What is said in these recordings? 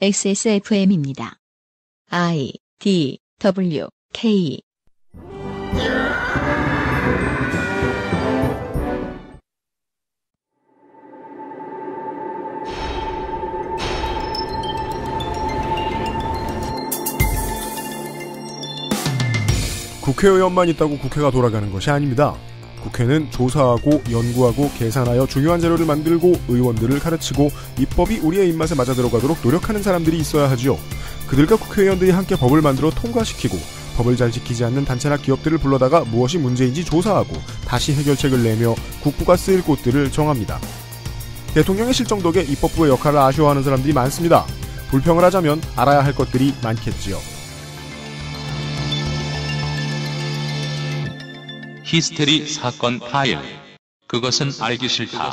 XSFM입니다. I D W K 국회의원만 있다고 국회가 돌아가는 것이 아닙니다. 국회는 조사하고 연구하고 계산하여 중요한 자료를 만들고 의원들을 가르치고 입법이 우리의 입맛에 맞아 들어가도록 노력하는 사람들이 있어야 하지요. 그들과 국회의원들이 함께 법을 만들어 통과시키고 법을 잘 지키지 않는 단체나 기업들을 불러다가 무엇이 문제인지 조사하고 다시 해결책을 내며 국부가 쓰일 곳들을 정합니다. 대통령의 실정 덕에 입법부의 역할을 아쉬워하는 사람들이 많습니다. 불평을 하자면 알아야 할 것들이 많겠지요. 히스테리 사건 파일. 그것은 알기 싫다.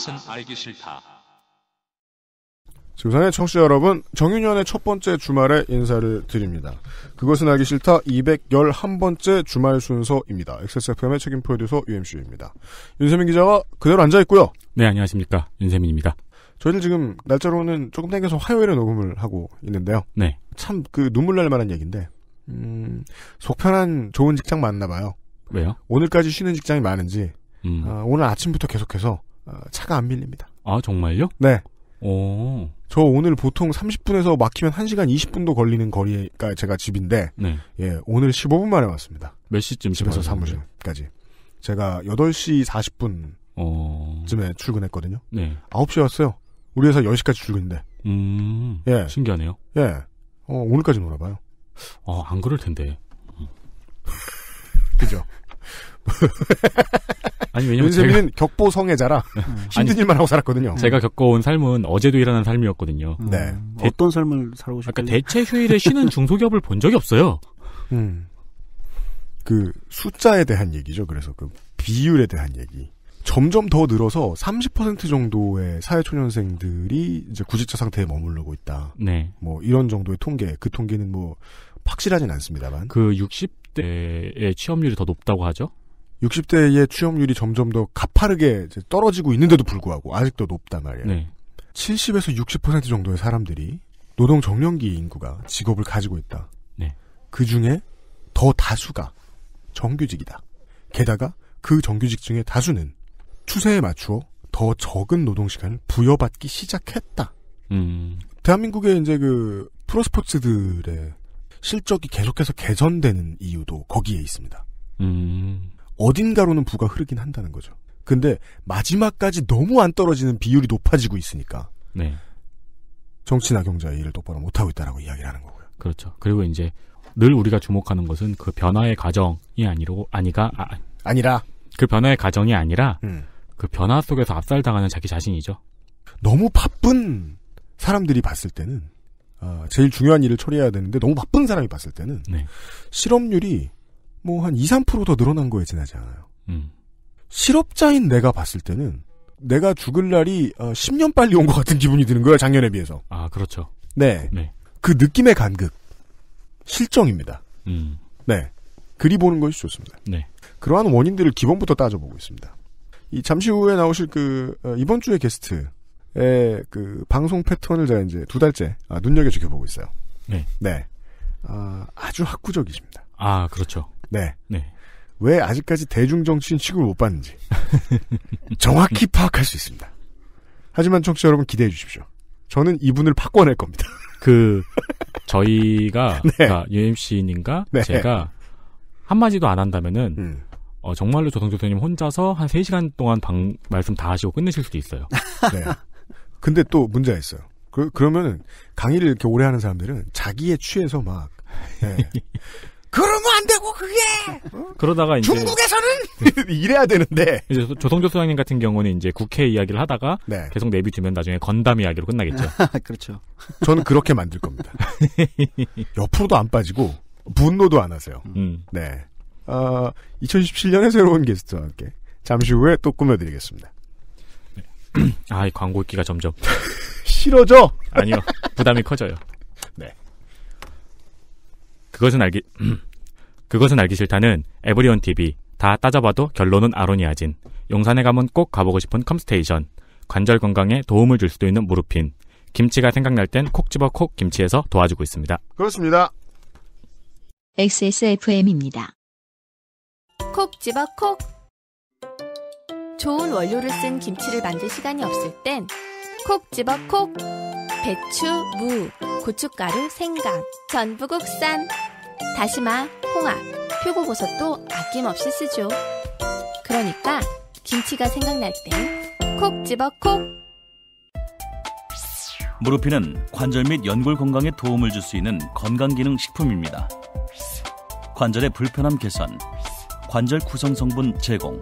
지구상의 청취자 여러분, 정윤현의 첫 번째 주말에 인사를 드립니다. 그것은 알기 싫다 211번째 주말 순서입니다. XSFM의 책임 프로듀서 UMC입니다. 윤세민 기자가 그대로 앉아있고요. 네, 안녕하십니까. 윤세민입니다. 저희들 지금 날짜로는 조금 당겨서 화요일에 녹음을 하고 있는데요. 네. 참 그 눈물 날 만한 얘기인데, 음, 속편한 좋은 직장 맞나 봐요. 왜요? 오늘까지 쉬는 직장이 많은지 음. 어, 오늘 아침부터 계속해서 어, 차가 안 밀립니다. 아 정말요? 네. 오. 저 오늘 보통 30분에서 막히면 1시간 20분도 걸리는 거리가 제가 집인데 네. 예, 오늘 15분 만에 왔습니다. 몇 시쯤 집에서 사무실까지. 제가 8시 40분쯤에 출근했거든요. 네. 9시에 왔어요. 우리 회사 10시까지 출근인데. 음. 예. 신기하네요. 예. 어, 오늘까지 놀아봐요. 어, 안 그럴 텐데. 그죠? 아니 왜냐면 윤세민은 제가... 격보 성애자라 네. 힘든 아니, 일만 하고 살았거든요. 제가 겪어온 삶은 어제도 일하는 삶이었거든요. 음. 네. 대... 어, 어떤 삶을 살고싶셨어요 그러니까 대체 휴일에 쉬는 중소기업을 본 적이 없어요. 음. 그 숫자에 대한 얘기죠. 그래서 그 비율에 대한 얘기. 점점 더 늘어서 30% 정도의 사회초년생들이 이제 구직자 상태에 머무르고 있다. 네. 뭐 이런 정도의 통계. 그 통계는 뭐 확실하진 않습니다만. 그 60대의 취업률이 더 높다고 하죠. 60대의 취업률이 점점 더 가파르게 떨어지고 있는데도 불구하고 아직도 높단 말이에요. 네. 70에서 60% 정도의 사람들이 노동 정년기 인구가 직업을 가지고 있다. 네. 그 중에 더 다수가 정규직이다. 게다가 그 정규직 중에 다수는 추세에 맞추어 더 적은 노동 시간을 부여받기 시작했다. 음. 대한민국의 이제 그 프로스포츠들의 실적이 계속해서 개선되는 이유도 거기에 있습니다. 음. 어딘가로는 부가 흐르긴 한다는 거죠. 근데 마지막까지 너무 안 떨어지는 비율이 높아지고 있으니까 네. 정치나 경제의 일을 똑바로 못하고 있다라고 이야기를 하는 거고요. 그렇죠. 그리고 이제 늘 우리가 주목하는 것은 그 변화의 과정이 아니로 아니가 아, 니라그 변화의 과정이 아니라 음. 그 변화 속에서 압살당하는 자기 자신이죠. 너무 바쁜 사람들이 봤을 때는 아, 제일 중요한 일을 처리해야 되는데 너무 바쁜 사람이 봤을 때는 네. 실업률이 뭐한 2, 3%더 늘어난 거에 지나지 않아요. 음. 실업자인 내가 봤을 때는 내가 죽을 날이 10년 어, 빨리 온 것 같은 기분이 드는 거야 작년에 비해서. 아 그렇죠. 네. 네. 그 느낌의 간극 실정입니다. 음. 네. 그리 보는 것이 좋습니다. 네. 그러한 원인들을 기본부터 따져보고 있습니다. 이 잠시 후에 나오실 그 어, 이번 주의 게스트의 그 방송 패턴을 제가 이제 두 달째 아, 눈여겨 지켜보고 있어요. 네. 네. 아, 아주 학구적이십니다. 아, 그렇죠. 네. 네. 왜 아직까지 대중정치인 취급을 못 받는지 정확히 파악할 수 있습니다. 하지만 청취자 여러분 기대해 주십시오. 저는 이분을 바꿔낼 겁니다. 그 저희가 네. 그러니까 UMC님과 네. 제가 한마디도 안 한다면은 음. 어, 정말로 조성조 선님 혼자서 한 3시간 동안 방, 말씀 다 하시고 끝내실 수도 있어요. 네. 근데 또 문제가 있어요. 그, 그러면 강의를 이렇게 오래 하는 사람들은 자기의 취해서 막 네. 그러면 안 되고 그게 그러다가 이제 중국에서는 이래야 되는데 이제 조성조 소장님 같은 경우는 이제 국회 이야기를 하다가 네. 계속 내비두면 나중에 건담 이야기로 끝나겠죠. 그렇죠. 저는 그렇게 만들 겁니다. 옆으로도 안 빠지고 분노도 안 하세요. 음. 네. 어, 2017년에 새로운 게스트와 함께 잠시 후에 또 꾸며드리겠습니다. 네. 아, 이 광고 기가 점점. 싫어져? 아니요. 부담이 커져요. 그것은 알기 그것은 알기 싫다는 에브리온 TV 다 따져봐도 결론은 아로니아진 용산에 가면 꼭 가보고 싶은 컴스테이션 관절 건강에 도움을 줄 수도 있는 무릎핀 김치가 생각날 땐 콕 집어 콕 김치에서 도와주고 있습니다. 그렇습니다. XSFM입니다. 콕 집어 콕 좋은 원료를 쓴 김치를 만들 시간이 없을 땐콕 집어 콕 배추, 무, 고춧가루, 생강, 전부 국산 다시마, 홍합, 표고버섯도 아낌없이 쓰죠. 그러니까 김치가 생각날 땐콕 집어 콕 무릎피는 관절 및 연골 건강에 도움을 줄 수 있는 건강기능 식품입니다. 관절의 불편함 개선, 관절 구성 성분 제공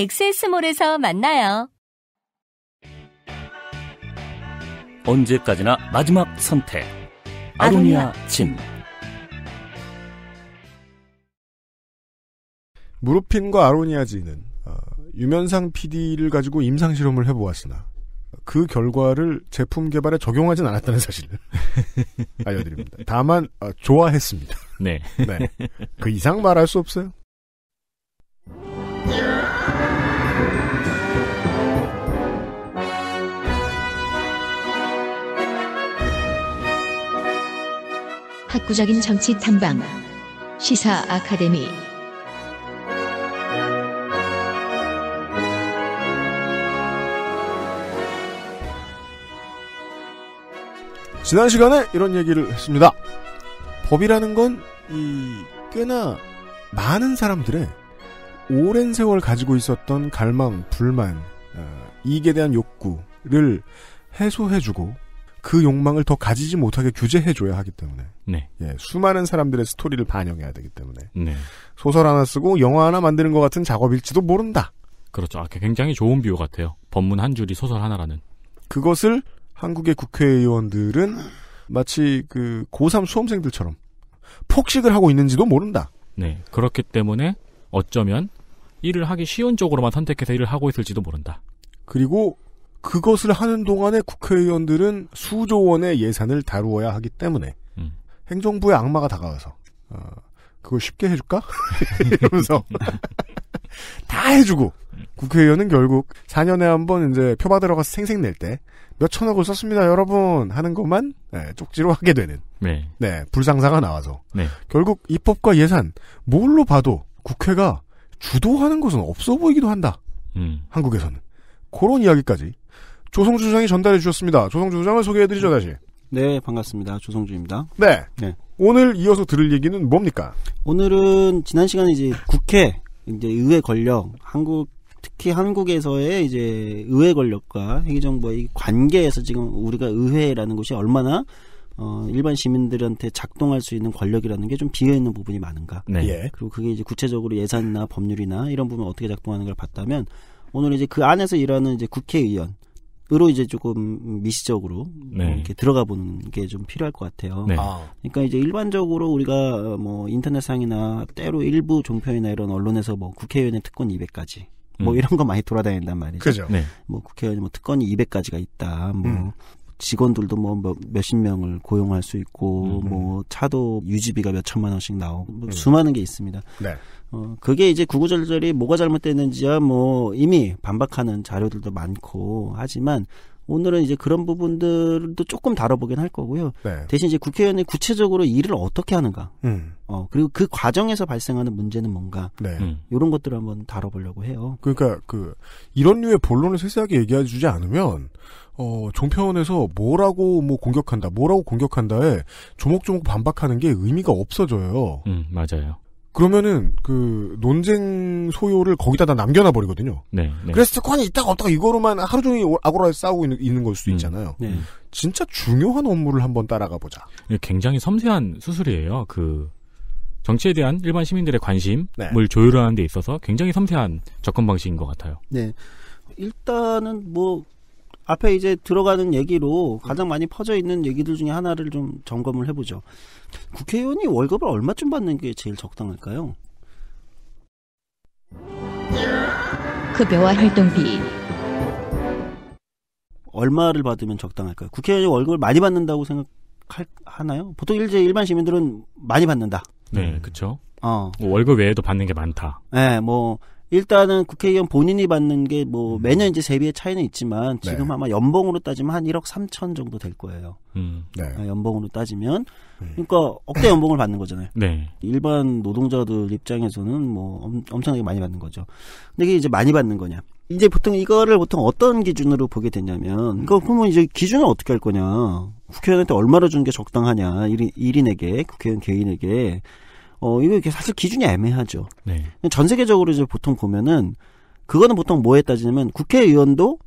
엑세스몰에서 만나요. 언제까지나 마지막 선택. 아로니아 진. 무릎핀과 아로니아 진은 어, 유면상 PD를 가지고 임상 실험을 해보았으나 그 결과를 제품 개발에 적용하진 않았다는 사실을 알려드립니다. 다만 어, 좋아했습니다. 네. 네. 그 이상 말할 수 없어요. 학구적인 정치 탐방 시사 아카데미 지난 시간에 이런 얘기를 했습니다. 법이라는 건이 꽤나 많은 사람들의 오랜 세월 가지고 있었던 갈망, 불만, 어, 이익에 대한 욕구를 해소해주고 그 욕망을 더 가지지 못하게 규제해줘야 하기 때문에 네. 예, 수많은 사람들의 스토리를 반영해야 되기 때문에 네. 소설 하나 쓰고 영화 하나 만드는 것 같은 작업일지도 모른다. 그렇죠. 아, 굉장히 좋은 비유 같아요. 법문 한 줄이 소설 하나라는. 그것을 한국의 국회의원들은 마치 그 고3 수험생들처럼 폭식을 하고 있는지도 모른다. 네. 그렇기 때문에 어쩌면 일을 하기 쉬운 쪽으로만 선택해서 일을 하고 있을지도 모른다. 그리고 그것을 하는 동안에 국회의원들은 수조 원의 예산을 다루어야 하기 때문에 음. 행정부의 악마가 다가와서 어, 그걸 쉽게 해줄까? 이러면서 다 해주고 국회의원은 결국 4년에 한 번 이제 표 받으러 가서 생색 낼때 몇 천억을 썼습니다 여러분 하는 것만 네, 쪽지로 하게 되는 네. 네 불상사가 나와서 네. 결국 입법과 예산 뭘로 봐도 국회가 주도하는 것은 없어 보이기도 한다 음. 한국에서는 그런 이야기까지 조성주 소장이 전달해 주셨습니다. 조성주 소장을 소개해 드리죠 네. 다시. 네, 반갑습니다. 조성주입니다. 네. 네. 오늘 이어서 들을 얘기는 뭡니까? 오늘은 지난 시간에 이제 국회, 이제 의회 권력, 한국 특히 한국에서의 이제 의회 권력과 행정부의 관계에서 지금 우리가 의회라는 것이 얼마나 어, 일반 시민들한테 작동할 수 있는 권력이라는 게 좀 비어 있는 부분이 많은가. 네. 예. 그리고 그게 이제 구체적으로 예산이나 법률이나 이런 부분 어떻게 작동하는걸 봤다면 오늘 이제 그 안에서 일하는 이제 국회의원 으로 이제 조금 미시적으로 네. 이렇게 들어가 보는 게 좀 필요할 것 같아요. 네. 아. 그러니까 이제 일반적으로 우리가 뭐 인터넷상이나 때로 일부 종편이나 이런 언론에서 뭐 국회의원의 특권 200까지 뭐 음. 이런 거 많이 돌아다닌단 말이죠. 그죠. 네. 뭐 국회의원 뭐 특권이 200가지가 있다. 뭐 음. 직원들도 뭐 몇십 명을 고용할 수 있고 음. 뭐 음. 차도 유지비가 몇 천만 원씩 나오고 뭐 음. 수많은 게 있습니다. 네. 어 그게 이제 구구절절이 뭐가 잘못됐는지야 뭐 이미 반박하는 자료들도 많고 하지만 오늘은 이제 그런 부분들도 조금 다뤄보긴 할 거고요. 네. 대신 이제 국회의원이 구체적으로 일을 어떻게 하는가, 음. 어 그리고 그 과정에서 발생하는 문제는 뭔가, 네. 음. 이런 것들을 한번 다뤄보려고 해요. 그러니까 그 이런 류의 본론을 세세하게 얘기해 주지 않으면 어, 종편에서 뭐라고 뭐 공격한다, 뭐라고 공격한다에 조목조목 반박하는 게 의미가 없어져요. 음, 맞아요. 그러면은 그 논쟁 소요를 거기다 다 남겨놔 버리거든요. 네, 네. 그래서 특권이 있다가 없다가 이거로만 하루 종일 아고라에 싸우고 있는, 있는 걸수 음. 있잖아요. 음, 네. 진짜 중요한 업무를 한번 따라가 보자. 예, 굉장히 섬세한 수술이에요. 그 정치에 대한 일반 시민들의 관심을 네. 조율하는 데 있어서 굉장히 섬세한 접근 방식인 것 같아요. 네. 일단은 뭐 앞에 이제 들어가는 얘기로 가장 많이 퍼져 있는 얘기들 중에 하나를 좀 점검을 해보죠. 국회의원이 월급을 얼마쯤 받는 게 제일 적당할까요? 급여와 활동비 얼마를 받으면 적당할까요? 국회의원이 월급을 많이 받는다고 생각하나요? 보통 일제 일반 시민들은 많이 받는다. 네, 그렇죠. 어. 뭐 월급 외에도 받는 게 많다. 네, 뭐 일단은 국회의원 본인이 받는 게뭐 음. 매년 이제 세비의 차이는 있지만 네. 지금 네. 아마 연봉으로 따지면 한 1억 3천 정도 될 거예요. 음. 네. 네. 연봉으로 따지면 네. 그러니까 억대 연봉을 받는 거잖아요. 네. 일반 노동자들 입장에서는 뭐 엄, 청나게 많이 받는 거죠. 근데 이게 이제 많이 받는 거냐? 이제 보통 이거를 보통 어떤 기준으로 보게 되냐면 이거 음. 그러면 이제 기준을 어떻게 할 거냐? 국회의원한테 얼마를 주는 게 적당하냐? 일인, 일인에게 국회의원 개인에게 어, 이거 이게 사실 기준이 애매하죠. 네. 전 세계적으로 이제 보통 보면은 그거는 보통 뭐에 따지냐면 국회의원도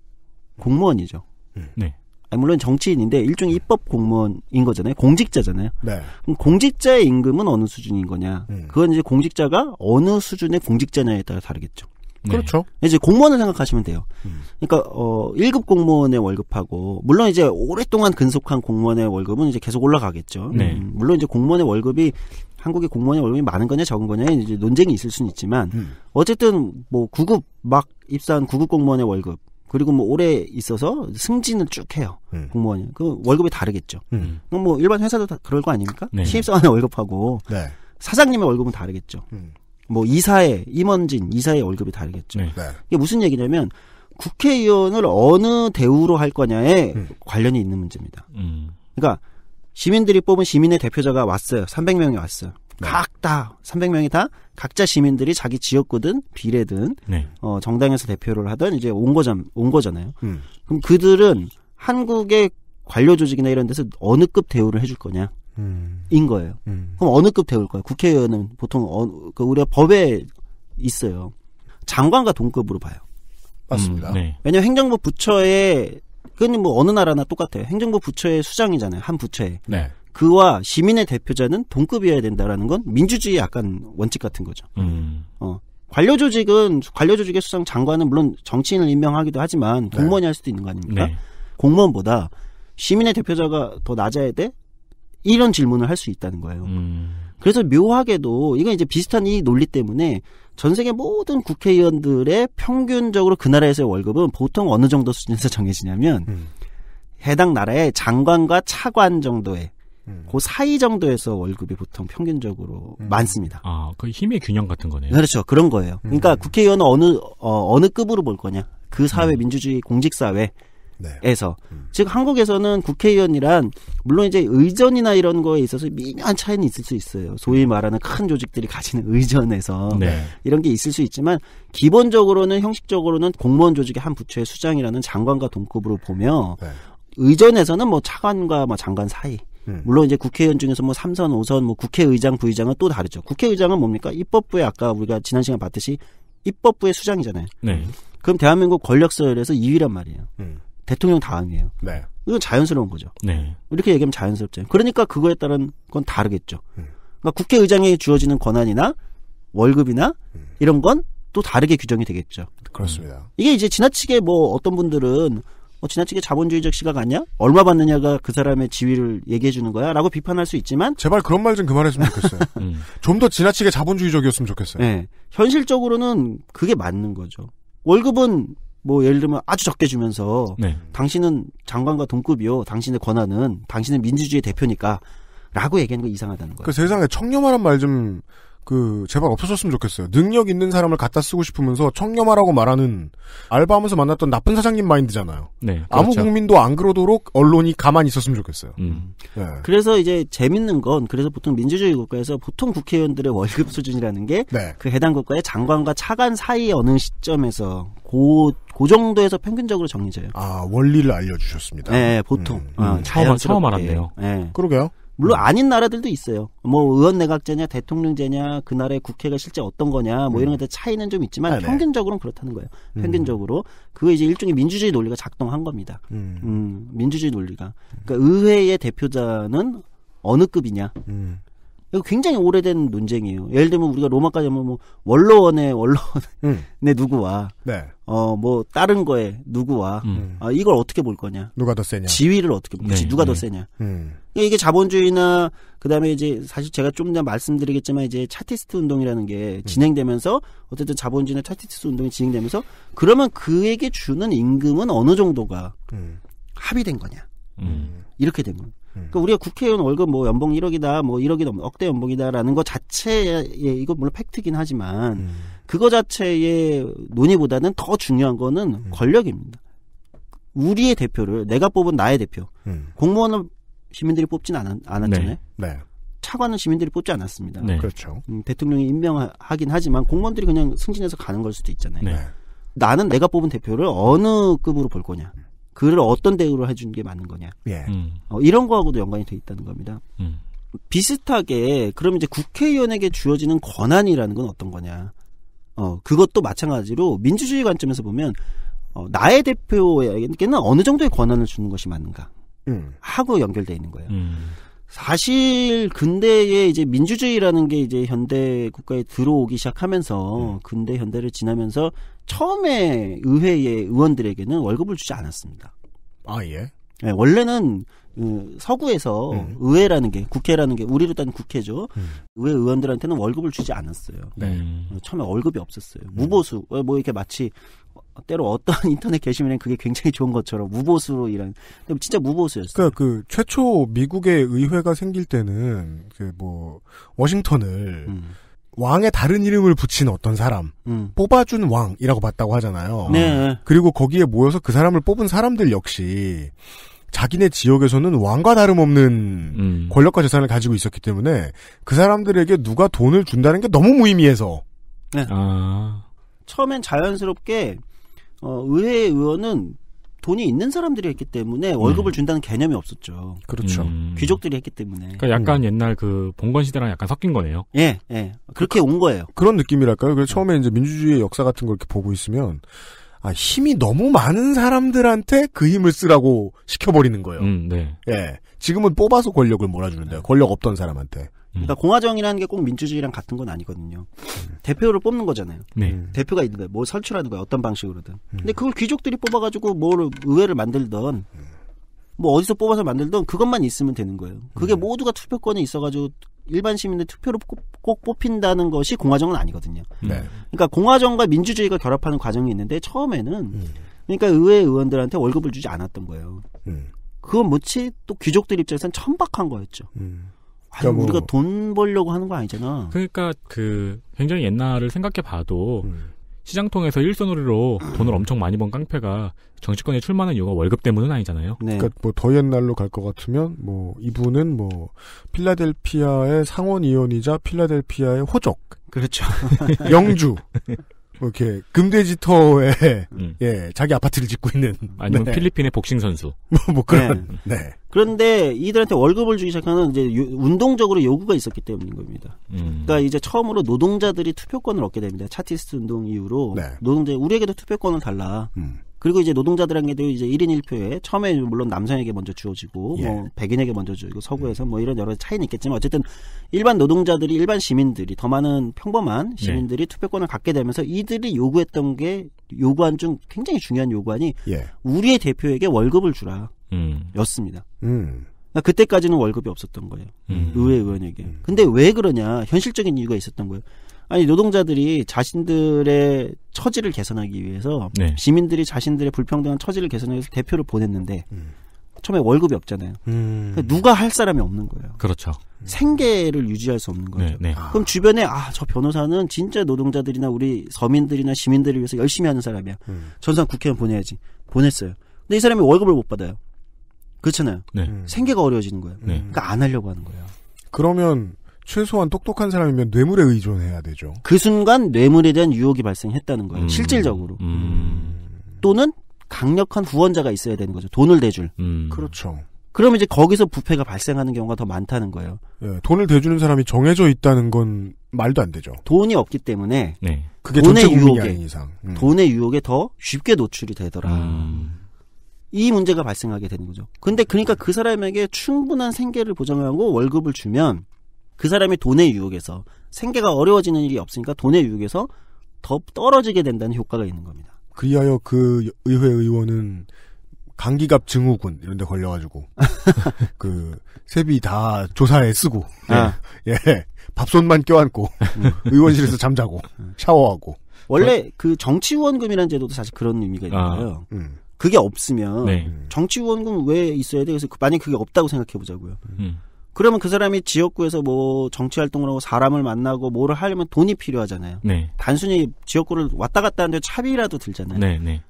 공무원이죠. 음. 네. 아니, 물론 정치인인데 일종의 네. 입법 공무원인 거잖아요. 공직자잖아요. 네. 그럼 공직자의 임금은 어느 수준인 거냐? 음. 그건 이제 공직자가 어느 수준의 공직자냐에 따라 다르겠죠. 네. 그렇죠. 네. 이제 공무원을 생각하시면 돼요. 음. 그러니까 어 1급 공무원의 월급하고 물론 이제 오랫동안 근속한 공무원의 월급은 이제 계속 올라가겠죠. 네. 음, 물론 이제 공무원의 월급이 한국의 공무원의 월급이 많은 거냐 적은 거냐에 이제 논쟁이 있을 수는 있지만 음. 어쨌든 뭐 구급 막 입사한 구급 공무원의 월급 그리고 뭐 올해 있어서 승진을 쭉 해요 음. 공무원이 그 월급이 다르겠죠. 음. 그럼 뭐 일반 회사도 다 그럴 거 아닙니까? 네. 신입사원의 월급하고 네. 사장님의 월급은 다르겠죠. 음. 뭐 이사의 임원진 이사의 월급이 다르겠죠. 네. 네. 이게 무슨 얘기냐면 국회의원을 어느 대우로 할 거냐에 음. 관련이 있는 문제입니다. 음. 그러니까 시민들이 뽑은 시민의 대표자가 왔어요. 300명이 왔어요. 네. 각다 300명이 다 각자 시민들이 자기 지역구든 비례든 네. 어, 정당에서 대표를 하던 이제 온 거잖 온 거잖아요. 음. 그럼 그들은 한국의 관료 조직이나 이런 데서 어느 급 대우를 해줄 거냐? 음. 인 거예요. 음. 그럼 어느 급 대우일 거예요? 국회의원은 보통 어, 그 우리가 법에 있어요. 장관과 동급으로 봐요. 맞습니다. 음, 네. 왜냐하면 행정부 부처의 그건 뭐 어느 나라나 똑같아요. 행정부 부처의 수장이잖아요. 한 부처에. 네. 그와 시민의 대표자는 동급이어야 된다라는 건 민주주의 약간 원칙 같은 거죠. 음. 어. 관료 조직은 관료 조직의 수장 장관은 물론 정치인을 임명하기도 하지만 네. 공무원이 네. 할 수도 있는 거 아닙니까? 네. 공무원보다 시민의 대표자가 더 낮아야 돼? 이런 질문을 할 수 있다는 거예요. 음. 그래서 묘하게도 이건 이제 비슷한 이 논리 때문에 전 세계 모든 국회의원들의 평균적으로 그 나라에서의 월급은 보통 어느 정도 수준에서 정해지냐면 음. 해당 나라의 장관과 차관 정도의 음. 그 사이 정도에서 월급이 보통 평균적으로 음. 많습니다. 아, 그 힘의 균형 같은 거네요. 그렇죠. 그런 거예요. 그러니까 음. 국회의원은 어느 어, 어느 급으로 볼 거냐. 그 사회 음. 민주주의 공직 사회 네. 에서 네. 음. 즉 한국에서는 국회의원이란 물론 이제 의전이나 이런 거에 있어서 미묘한 차이는 있을 수 있어요. 소위 말하는 큰 조직들이 가지는 의전에서 네. 이런 게 있을 수 있지만 기본적으로는 형식적으로는 공무원 조직의 한 부처의 수장이라는 장관과 동급으로 보며 네. 의전에서는 뭐 차관과 뭐 장관 사이 음. 물론 이제 국회의원 중에서 뭐삼선오선뭐 국회의장, 부의장은 또 다르죠. 국회의장은 뭡니까? 입법부에 아까 우리가 지난 시간 봤듯이 입법부의 수장이잖아요. 네. 그럼 대한민국 권력서열에서 2위란 말이에요. 음. 대통령 다음이에요. 네. 이건 자연스러운 거죠. 네. 이렇게 얘기하면 자연스럽죠. 그러니까 그거에 따른 건 다르겠죠. 음. 그러니까 국회의장에 주어지는 권한이나 월급이나 음. 이런 건 또 다르게 규정이 되겠죠. 그렇습니다. 음. 이게 이제 지나치게 뭐 어떤 분들은 뭐 지나치게 자본주의적 시각 아니야? 얼마 받느냐가 그 사람의 지위를 얘기해 주는 거야? 라고 비판할 수 있지만 제발 그런 말 좀 그만했으면 좋겠어요. 음. 좀더 지나치게 자본주의적이었으면 좋겠어요. 네. 현실적으로는 그게 맞는 거죠. 월급은 뭐 예를 들면 아주 적게 주면서 네. 당신은 장관과 동급이요. 당신의 권한은 당신은 민주주의 대표니까라고 얘기하는 거 이상하다는 거예요. 그 세상에 청렴하말좀 그 제발 없어졌으면 좋겠어요. 능력 있는 사람을 갖다 쓰고 싶으면서 청렴하라고 말하는 알바하면서 만났던 나쁜 사장님 마인드잖아요. 네, 그렇죠. 아무 국민도 안 그러도록 언론이 가만히 있었으면 좋겠어요. 음. 네. 그래서 이제 재밌는 건 그래서 보통 민주주의 국가에서 보통 국회의원들의 월급 수준이라는 게그 네. 그 해당 국가의 장관과 차관 사이 어느 시점에서 고, 고 정도에서 평균적으로 정리져요. 아 원리를 알려주셨습니다. 네, 보통 음. 음. 아, 처음 처음 알았네요. 네. 그러게요. 물론 음. 아닌 나라들도 있어요. 뭐 의원 내각제냐 대통령제냐 그날의 국회가 실제 어떤 거냐 뭐 이런 음. 것들 차이는 좀 있지만 아, 네. 평균적으로는 그렇다는 거예요. 음. 평균적으로 그 이제 일종의 민주주의 논리가 작동한 겁니다. 음, 음 민주주의 논리가 그러니까 의회의 대표자는 어느 급이냐. 이거 굉장히 오래된 논쟁이에요. 예를 들면 우리가 로마까지 하면 뭐원로원의원로원의 음. 누구와 네. 어뭐 다른 거에 누구와 음. 아, 이걸 어떻게 볼 거냐? 누가 더 세냐? 지위를 어떻게 볼 거지? 네. 누가 네. 더 세냐? 음. 그러니까 이게 자본주의나 그다음에 이제 사실 제가 좀 더 말씀드리겠지만 이제 차티스트 운동이라는 게 음. 진행되면서 어쨌든 자본주의나 차티스트 운동이 진행되면서 그러면 그에게 주는 임금은 어느 정도가 음. 합의된 거냐? 음. 이렇게 된 거예요. 음. 그러니까 우리가 국회의원 월급 뭐 연봉 1억이다, 뭐 1억이 넘 억대 연봉이다라는 것 자체에 이거 물론 팩트긴 하지만 음. 그거 자체의 논의보다는 더 중요한 거는 음. 권력입니다. 우리의 대표를 내가 뽑은 나의 대표 음. 공무원은 시민들이 뽑진 않았, 않았잖아요. 네. 네. 차관은 시민들이 뽑지 않았습니다. 네. 그렇죠. 음, 대통령이 임명하긴 하지만 공무원들이 그냥 승진해서 가는 걸 수도 있잖아요. 네. 네. 나는 내가 뽑은 대표를 어느 급으로 볼 거냐. 음. 그를 어떤 대우를 해주는 게 맞는 거냐. 예. 음. 어, 이런 거하고도 연관이 돼 있다는 겁니다. 음. 비슷하게 그럼 이제 국회의원에게 주어지는 권한이라는 건 어떤 거냐. 어, 그것도 마찬가지로 민주주의 관점에서 보면 어, 나의 대표에게는 어느 정도의 권한을 주는 것이 맞는가 음. 하고 연결돼 있는 거예요. 음. 사실 근대에 이제 민주주의라는 게 이제 현대 국가에 들어오기 시작하면서 음. 근대 현대를 지나면서 처음에 의회의 의원들에게는 월급을 주지 않았습니다. 아 예. 네, 원래는 그, 서구에서 음. 의회라는 게 국회라는 게 우리로 따지 국회죠. 음. 의회 의원들한테는 월급을 주지 않았어요. 네. 음. 처음에 월급이 없었어요. 음. 무보수 어, 뭐 이렇게 마치 때로 어떤 인터넷 게시면에 그게 굉장히 좋은 것처럼 무보수로 일 근데 진짜 무보수였어요. 그러니까 그 최초 미국의 의회가 생길 때는 그 뭐 워싱턴을 음. 왕의 다른 이름을 붙인 어떤 사람 음. 뽑아준 왕이라고 봤다고 하잖아요. 네. 그리고 거기에 모여서 그 사람을 뽑은 사람들 역시 자기네 지역에서는 왕과 다름없는 음. 권력과 재산을 가지고 있었기 때문에 그 사람들에게 누가 돈을 준다는 게 너무 무의미해서 네. 아. 처음엔 자연스럽게 어, 의회 의원은 돈이 있는 사람들이 했기 때문에 월급을 음. 준다는 개념이 없었죠. 그렇죠. 음. 음. 귀족들이 했기 때문에. 그러니까 약간 음. 옛날 그 봉건 시대랑 약간 섞인 거네요. 예, 예. 그렇게 그, 온 거예요. 그런 느낌이랄까요? 그래서 처음에 이제 민주주의의 역사 같은 걸 이렇게 보고 있으면 아, 힘이 너무 많은 사람들한테 그 힘을 쓰라고 시켜버리는 거예요. 음, 네. 예. 지금은 뽑아서 권력을 몰아주는데 권력 없던 사람한테. 그러니까 음. 공화정이라는 게 꼭 민주주의랑 같은 건 아니거든요. 음. 대표를 뽑는 거잖아요. 네. 음. 대표가 있는 거예요. 뭐설출하는거예요 어떤 방식으로든. 근데 그걸 귀족들이 뽑아가지고 뭘 의회를 만들던 뭐 어디서 뽑아서 만들던 그것만 있으면 되는 거예요. 그게 모두가 투표권이 있어가지고 일반 시민의 투표로 꼭 뽑힌다는 것이 공화정은 아니거든요. 네. 네. 그러니까 공화정과 민주주의가 결합하는 과정이 있는데 처음에는 그러니까 의회 의원들한테 월급을 주지 않았던 거예요. 그건 뭐지 또 귀족들 입장에서는 천박한 거였죠. 음. 아니, 그러니까 뭐 우리가 돈 벌려고 하는 거 아니잖아. 그러니까 그 굉장히 옛날을 생각해 봐도 음. 시장 통해서 일손으로 돈을 엄청 많이 번 깡패가 정치권에 출마하는 이유가 월급 때문은 아니잖아요. 네. 그러니까 뭐 더 옛날로 갈 것 같으면 뭐 이분은 뭐 필라델피아의 상원 의원이자 필라델피아의 호족, 그렇죠. 영주, 뭐 이렇게 금돼지터에 음. 예 자기 아파트를 짓고 있는 아니면 네. 필리핀의 복싱 선수 뭐, 뭐 그런 네. 네. 그런데 이들한테 월급을 주기 시작하는 이제 운동적으로 요구가 있었기 때문인 겁니다. 음. 그러니까 이제 처음으로 노동자들이 투표권을 얻게 됩니다. 차티스트 운동 이후로 네. 노동자 우리에게도 투표권을 달라. 음. 그리고 이제 노동자들에게도 이제 1인 1표에 처음에 물론 남성에게 먼저 주어지고 뭐 예. 뭐 백인에게 먼저 주고 서구에서 예. 뭐 이런 여러 차이는 있겠지만 어쨌든 일반 노동자들이 일반 시민들이 더 많은 평범한 네. 시민들이 예. 투표권을 갖게 되면서 이들이 요구했던 게 요구안 중 굉장히 중요한 요구안이 예. 우리의 대표에게 월급을 주라 음. 였습니다. 음. 그러니까 그때까지는 월급이 없었던 거예요. 음. 의회 의원에게. 음. 근데 왜 그러냐? 현실적인 이유가 있었던 거예요. 아니 노동자들이 자신들의 처지를 개선하기 위해서 네. 시민들이 자신들의 불평등한 처지를 개선하기 위해서 대표를 보냈는데 음. 처음에 월급이 없잖아요. 음. 그니까 누가 할 사람이 없는 거예요. 그렇죠. 생계를 유지할 수 없는 거죠. 네, 네. 그럼 주변에 아 저 변호사는 진짜 노동자들이나 우리 서민들이나 시민들을 위해서 열심히 하는 사람이야. 음. 전산 국회의원 보내야지. 보냈어요. 근데 이 사람이 월급을 못 받아요. 그렇잖아요. 네. 음. 생계가 어려워지는 거예요. 네. 그러니까 안 하려고 하는 거예요. 그러면 최소한 똑똑한 사람이면 뇌물에 의존해야 되죠. 그 순간 뇌물에 대한 유혹이 발생했다는 거예요. 음. 실질적으로. 음. 또는 강력한 후원자가 있어야 되는 거죠. 돈을 대줄. 음. 그렇죠. 그러 이제 거기서 부패가 발생하는 경우가 더 많다는 거예요. 예, 돈을 대주는 사람이 정해져 있다는 건 말도 안 되죠. 돈이 없기 때문에 네. 그게 돈의 유혹에 이상. 음. 돈의 유혹에 더 쉽게 노출이 되더라. 음. 이 문제가 발생하게 되는 거죠. 근데 그러니까 그 사람에게 충분한 생계를 보장하고 월급을 주면 그 사람이 돈의 유혹에서 생계가 어려워지는 일이 없으니까 돈의 유혹에서 더 떨어지게 된다는 효과가 있는 겁니다. 그리하여 그 의회 의원은 감기갑 증후군 이런 데 걸려가지고 그 세비 다 조사에 쓰고 아. 예, 예 밥솥만 껴안고 음. 의원실에서 잠자고 음. 샤워하고 원래 그 정치 후원금이라는 제도도 사실 그런 의미가 있는 거요 아. 음. 그게 없으면 네. 음. 정치 후원금 왜 있어야 돼? 그래서 그- 만약 그게 없다고 생각해 보자고요. 음. 그러면 그 사람이 지역구에서 뭐 정치 활동을 하고 사람을 만나고 뭐를 하려면 돈이 필요하잖아요. 네. 단순히 지역구를 왔다 갔다 하는데 차비라도 들잖아요. 네, 네.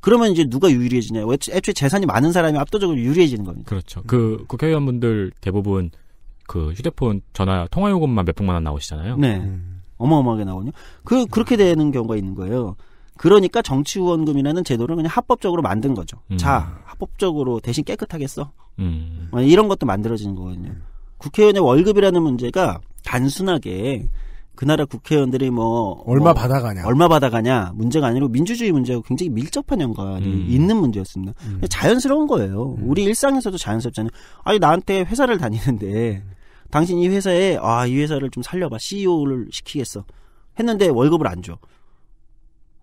그러면 이제 누가 유리해지냐? 애초에 재산이 많은 사람이 압도적으로 유리해지는 겁니다. 그렇죠. 그 국회의원분들 대부분 그 휴대폰 전화 통화 요금만 몇 백만 원 나오시잖아요. 네. 어마어마하게 나오요. 그 그렇게 되는 경우가 있는 거예요. 그러니까 정치 후원금이라는 제도를 그냥 합법적으로 만든 거죠. 음. 자, 합법적으로 대신 깨끗하게 써. 음. 어, 이런 것도 만들어지는 거거든요. 음. 국회의원의 월급이라는 문제가 단순하게 그 나라 국회의원들이 뭐 얼마 뭐, 받아가냐 얼마 받아가냐 문제가 아니고 민주주의 문제하고 굉장히 밀접한 연관이 음. 있는 문제였습니다. 음. 자연스러운 거예요. 음. 우리 일상에서도 자연스럽잖아요. 아니 나한테 회사를 다니는데 당신 이 회사에 아이 회사를 좀 살려봐 CEO를 시키겠어 했는데 월급을 안 줘.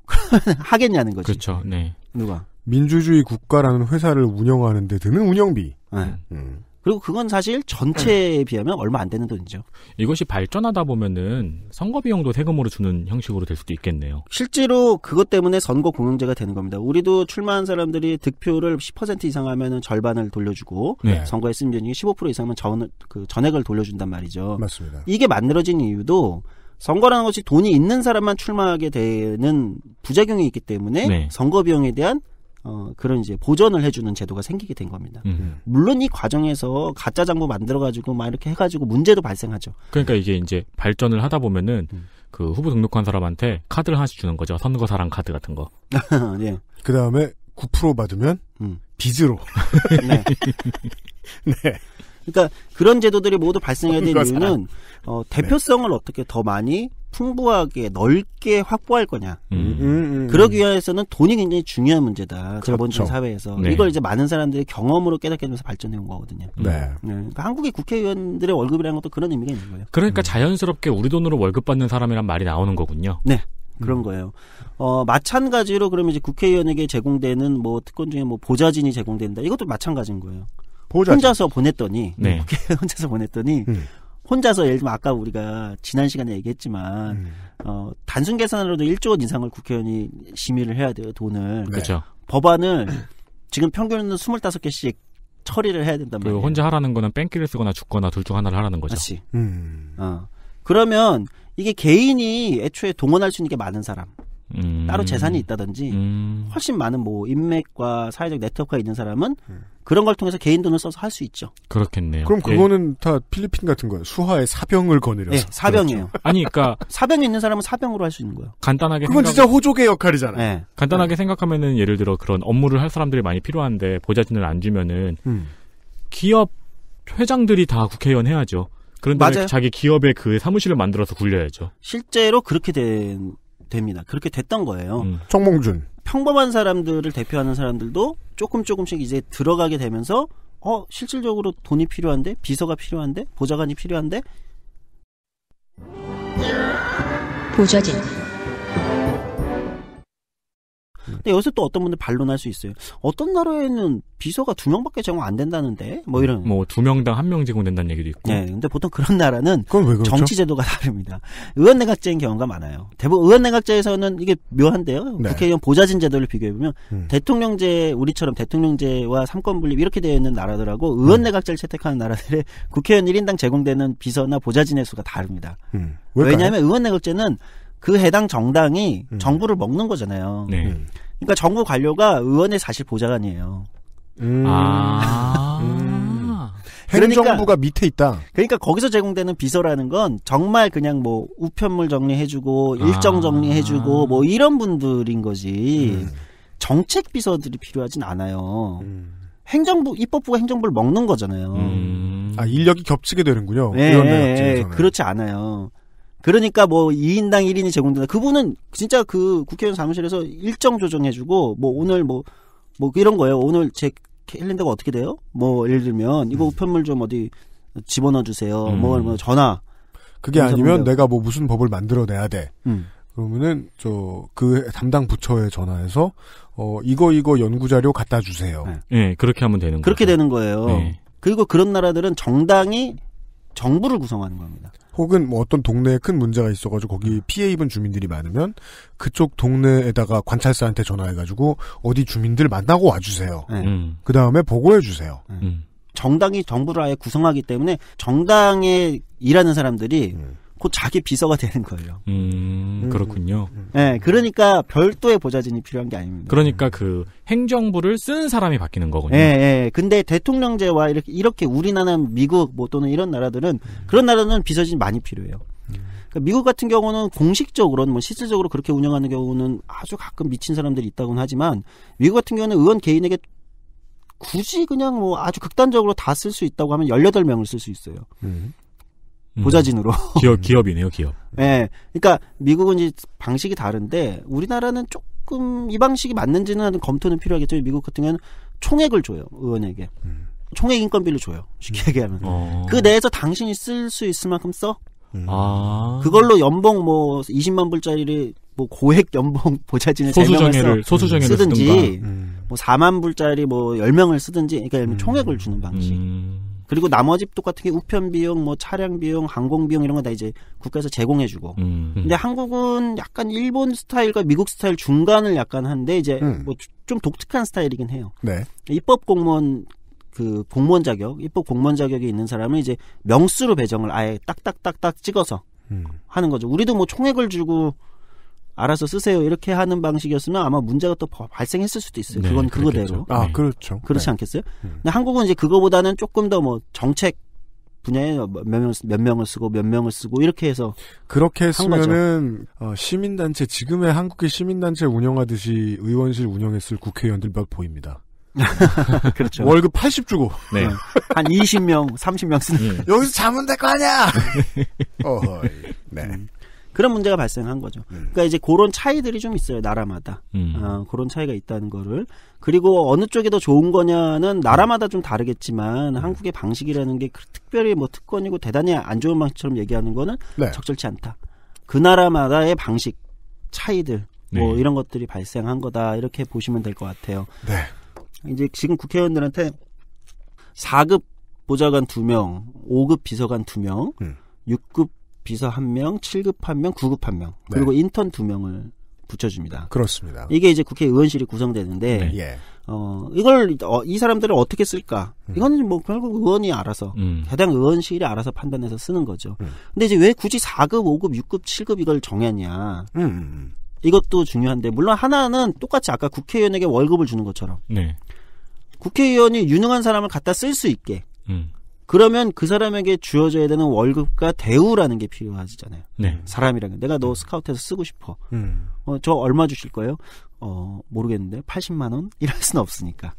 그러면 하겠냐는 거지. 그렇죠. 네. 누가 민주주의 국가라는 회사를 운영하는데 드는 운영비. 네. 음. 음. 그리고 그건 사실 전체에 네. 비하면 얼마 안 되는 돈이죠. 이것이 발전하다 보면은 선거 비용도 세금으로 주는 형식으로 될 수도 있겠네요. 실제로 그것 때문에 선거 공영제가 되는 겁니다. 우리도 출마한 사람들이 득표를 10% 이상 하면은 절반을 돌려주고 네. 선거에 쓴 비용이 15% 이상은 전, 그 전액을 돌려준단 말이죠. 맞습니다. 이게 만들어진 이유도 선거라는 것이 돈이 있는 사람만 출마하게 되는 부작용이 있기 때문에 네. 선거 비용에 대한 어, 그런 이제 보전을 해주는 제도가 생기게 된 겁니다. 음. 물론 이 과정에서 가짜 장부 만들어가지고 막 이렇게 해가지고 문제도 발생하죠. 그러니까 이게 이제 발전을 하다 보면은 음. 그 후보 등록한 사람한테 카드를 하나씩 주는 거죠. 선거사랑 카드 같은 거. 네. 그 다음에 9% 받으면 음. 빚으로. 네. 네. 그러니까 그런 제도들이 모두 발생해야 되는 이유는 어, 대표성을 네. 어떻게 더 많이 풍부하게 넓게 확보할 거냐. 음. 음, 음. 음, 그러기 위해서는 돈이 굉장히 중요한 문제다. 그렇죠. 자본주의 그렇죠. 사회에서 네. 이걸 이제 많은 사람들이 경험으로 깨닫게 되면서 발전해 온 거거든요. 네. 네. 그러니까 한국의 국회의원들의 월급이라는 것도 그런 의미가 있는 거예요. 그러니까 음. 자연스럽게 우리 돈으로 월급 받는 사람이란 말이 나오는 거군요. 네. 그런 거예요. 어, 마찬가지로 그러면 이제 국회의원에게 제공되는 뭐 특권 중에 뭐 보좌진이 제공된다. 이것도 마찬가지인 거예요. 보좌진. 혼자서 보냈더니 네. 국회의원 혼자서 보냈더니 음. 혼자서 예를 들면 아까 우리가 지난 시간에 얘기했지만 음. 어, 단순 계산으로도 1조 원 이상을 국회의원이 심의를 해야 돼요 돈을. 네. 그렇죠. 법안을 지금 평균은 25개씩 처리를 해야 된단 말이에요. 혼자 하라는 거는 뺑기를 쓰거나 죽거나 둘 중 하나를 하라는 거죠. 그렇지. 음. 어. 그러면 이게 개인이 애초에 동원할 수 있는 게 많은 사람. 음. 따로 재산이 있다든지 음. 훨씬 많은 뭐 인맥과 사회적 네트워크가 있는 사람은 음. 그런 걸 통해서 개인 돈을 써서 할 수 있죠. 그렇겠네요. 그럼 예. 그거는 예. 다 필리핀 같은 거예요. 수하의 사병을 거느려서. 네, 사병이에요. 그렇죠. 아니, 그러니까 사병이 있는 사람은 사병으로 할 수 있는 거예요. 간단하게 그건 생각... 진짜 호족의 역할이잖아요. 네. 간단하게 네. 생각하면은 예를 들어 그런 업무를 할 사람들이 많이 필요한데 보좌진을 안 주면은 음. 기업 회장들이 다 국회의원 해야죠. 그런데 자기 기업의 그 사무실을 만들어서 굴려야죠. 실제로 그렇게 된 됩니다. 그렇게 됐던 거예요. 음. 정몽준. 평범한 사람들을 대표하는 사람들도 조금 조금씩 이제 들어가게 되면서 어 실질적으로 돈이 필요한데 비서가 필요한데 보좌관이 필요한데 보좌진 근데 여기서 또 어떤 분들 반론할 수 있어요. 어떤 나라에는 비서가 두 명밖에 제공 안 된다는데 뭐 이런. 뭐 두 명당 한 명 제공된다는 얘기도 있고. 네, 근데 보통 그런 나라는 그렇죠? 정치 제도가 다릅니다. 의원 내각제인 경우가 많아요. 대부분 의원 내각제에서는 이게 묘한데요. 네. 국회의원 보좌진 제도를 비교해 보면 음. 대통령제 우리처럼 대통령제와 삼권 분립 이렇게 되어 있는 나라들하고 의원 음. 내각제를 채택하는 나라들의 국회의원 1인당 제공되는 비서나 보좌진의 수가 다릅니다. 음. 왜냐하면 의원 내각제는 그 해당 정당이 음. 정부를 먹는 거잖아요. 네. 음. 그러니까 정부 관료가 의원의 사실 보좌관이에요. 음. 아. 음. 행정부가 그러니까, 밑에 있다. 그러니까 거기서 제공되는 비서라는 건 정말 그냥 뭐 우편물 정리해주고 아. 일정 정리해주고 뭐 이런 분들인 거지 음. 정책 비서들이 필요하진 않아요. 행정부 입법부가 행정부를 먹는 거잖아요. 음. 아 인력이 겹치게 되는군요. 네, 네 그렇지 않아요. 그러니까 뭐 2인당 1인이 제공된다. 그분은 진짜 그 국회의원 사무실에서 일정 조정해주고 뭐 오늘 뭐뭐 뭐 이런 거예요. 오늘 제 캘린더가 어떻게 돼요? 뭐 예를 들면 이거 음. 우편물 좀 어디 집어넣어 주세요. 뭐 음. 뭐, 뭐 전화. 그게 아니면 내가 뭐 무슨 법을 만들어내야 돼. 음. 그러면은 저 그 담당 부처에 전화해서 어 이거 이거 연구 자료 갖다 주세요. 네, 네 그렇게 하면 되는 거예요. 그렇게 거죠. 되는 거예요. 네. 그리고 그런 나라들은 정당이 정부를 구성하는 겁니다. 혹은 뭐 어떤 동네에 큰 문제가 있어가지고 거기 음. 피해 입은 주민들이 많으면 그쪽 동네에다가 관찰사한테 전화해가지고 어디 주민들 만나고 와주세요. 네. 음. 그 다음에 보고해주세요. 네. 음. 정당이 정부를 아예 구성하기 때문에 정당에 일하는 사람들이 음. 곧 자기 비서가 되는 거예요. 음, 음. 그렇군요. 네, 그러니까 별도의 보좌진이 필요한 게 아닙니다. 그러니까 그 행정부를 쓰는 사람이 바뀌는 거군요. 예, 예. 근데 대통령제와 이렇게, 이렇게 우리나라, 미국 뭐 또는 이런 나라들은 그런 나라는 비서진 많이 필요해요. 그러니까 미국 같은 경우는 공식적으로는 뭐 실질적으로 그렇게 운영하는 경우는 아주 가끔 미친 사람들이 있다고는 하지만 미국 같은 경우는 의원 개인에게 굳이 그냥 뭐 아주 극단적으로 다 쓸 수 있다고 하면 열여덟 명을 쓸 수 있어요. 음. 음. 보좌진으로. 음. 기업 기업이네요, 기업. 네, 그러니까 미국은 이제 방식이 다른데 우리나라는 조금 이 방식이 맞는지는 검토는 필요하겠죠. 미국 같은 경우는 총액을 줘요 의원에게. 음. 총액 인건비를 줘요. 쉽게 음. 얘기하면. 어. 그 내에서 당신이 쓸 수 있을 만큼 써. 음. 아. 아. 그걸로 연봉 뭐 20만 불짜리를 뭐 고액 연봉 보좌진을 소수정예를 소수정예를 쓰든지 음. 뭐 4만 불짜리 뭐 10명을 쓰든지 그러니까 총액을 주는 방식. 음. 그리고 나머지 똑 같은 게 우편 비용, 뭐 차량 비용, 항공 비용 이런 거 다 이제 국가에서 제공해주고. 음, 음. 근데 한국은 약간 일본 스타일과 미국 스타일 중간을 약간 한데 이제 음. 뭐좀 독특한 스타일이긴 해요. 네. 입법 공무원 그 공무원 자격, 입법 공무원 자격이 있는 사람은 이제 명수로 배정을 아예 딱딱딱딱 찍어서 음. 하는 거죠. 우리도 뭐 총액을 주고 알아서 쓰세요 이렇게 하는 방식이었으면 아마 문제가 또 발생했을 수도 있어요. 네, 그건 그거대로. 아 네. 그렇죠. 그렇지 네. 않겠어요? 음. 근데 한국은 이제 그거보다는 조금 더 뭐 정책 분야에 몇, 명, 몇 명을 쓰고 몇 명을 쓰고 이렇게 해서 그렇게 했으면은 어, 시민단체 지금의 한국의 시민단체 운영하듯이 의원실 운영했을 국회의원들밖 보입니다. 그렇죠. 월급 80 주고. 네. 네. 한 20명, 30명 쓰는. 여기서 자면 될거 아니야! 어허이. 네. 음. 그런 문제가 발생한 거죠. 네. 그러니까 이제 그런 차이들이 좀 있어요 나라마다 음. 아, 그런 차이가 있다는 거를 그리고 어느 쪽이 더 좋은 거냐는 나라마다 좀 다르겠지만 음. 한국의 방식이라는 게 그 특별히 뭐 특권이고 대단히 안 좋은 방식처럼 얘기하는 거는 네. 적절치 않다. 그 나라마다의 방식 차이들 뭐 네. 이런 것들이 발생한 거다 이렇게 보시면 될 것 같아요. 네. 이제 지금 국회의원들한테 4급 보좌관 2명, 5급 비서관 2명, 음. 6급 비서 한명 7급 한명 9급 한명 그리고 인턴 두명을 붙여줍니다. 그렇습니다. 이게 이제 국회 의원실이 구성되는데 네. 예. 어, 이걸 어, 이 사람들을 어떻게 쓸까? 음. 이거는 뭐 결국 의원이 알아서 음. 해당 의원실이 알아서 판단해서 쓰는 거죠. 음. 근데 이제 왜 굳이 4급, 5급, 6급, 7급 이걸 정했냐? 음, 음, 음. 이것도 중요한데 물론 하나는 똑같이 아까 국회의원에게 월급을 주는 것처럼 네. 국회의원이 유능한 사람을 갖다 쓸 수 있게 음. 그러면 그 사람에게 주어져야 되는 월급과 대우라는 게필요하잖아요 네. 사람이라는 내가 너 스카우트해서 쓰고 싶어. 음. 어, 저 얼마 주실 거예요? 어, 모르겠는데 80만 원? 이럴 수는 없으니까.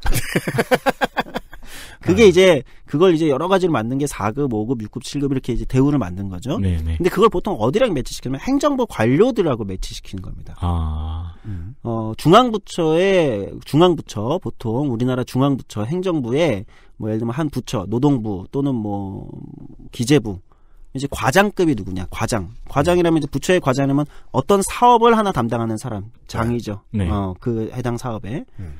그게 아. 이제 그걸 이제 여러 가지로 만든 게 4급, 5급, 6급, 7급 이렇게 이제 대우를 만든 거죠. 네네. 네. 근데 그걸 보통 어디랑 매치시키면 행정부 관료들하고 매치시키는 겁니다. 아. 음. 어, 중앙부처에 중앙부처 보통 우리나라 중앙부처 행정부에 뭐 예를 들면 한 부처, 노동부 또는 뭐 기재부 이제 과장급이 누구냐? 과장. 과장이라면 이제 부처의 과장이면 어떤 사업을 하나 담당하는 사람, 장이죠. 네. 네. 어, 그 해당 사업에. 음.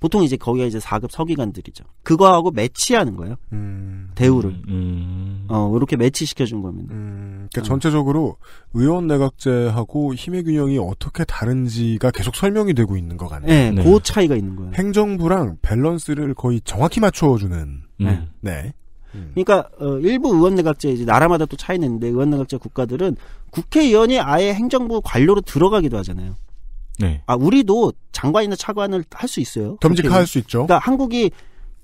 보통 이제 거기가 이제 4급 서기관들이죠. 그거하고 매치하는 거예요. 음. 대우를. 음, 음. 어, 이렇게 매치시켜준 겁니다. 음. 그러니까 어. 전체적으로 의원 내각제하고 힘의 균형이 어떻게 다른지가 계속 설명이 되고 있는 것 같네요. 네, 네. 그 차이가 있는 거예요. 행정부랑 밸런스를 거의 정확히 맞춰주는. 음. 네. 네. 음. 그러니까 어, 일부 의원 내각제 이제 나라마다 또 차이는 있는데 의원 내각제 국가들은 국회의원이 아예 행정부 관료로 들어가기도 하잖아요. 네. 아 우리도 장관이나 차관을 할 수 있어요. 겸직할 수 있죠. 그러니까 한국이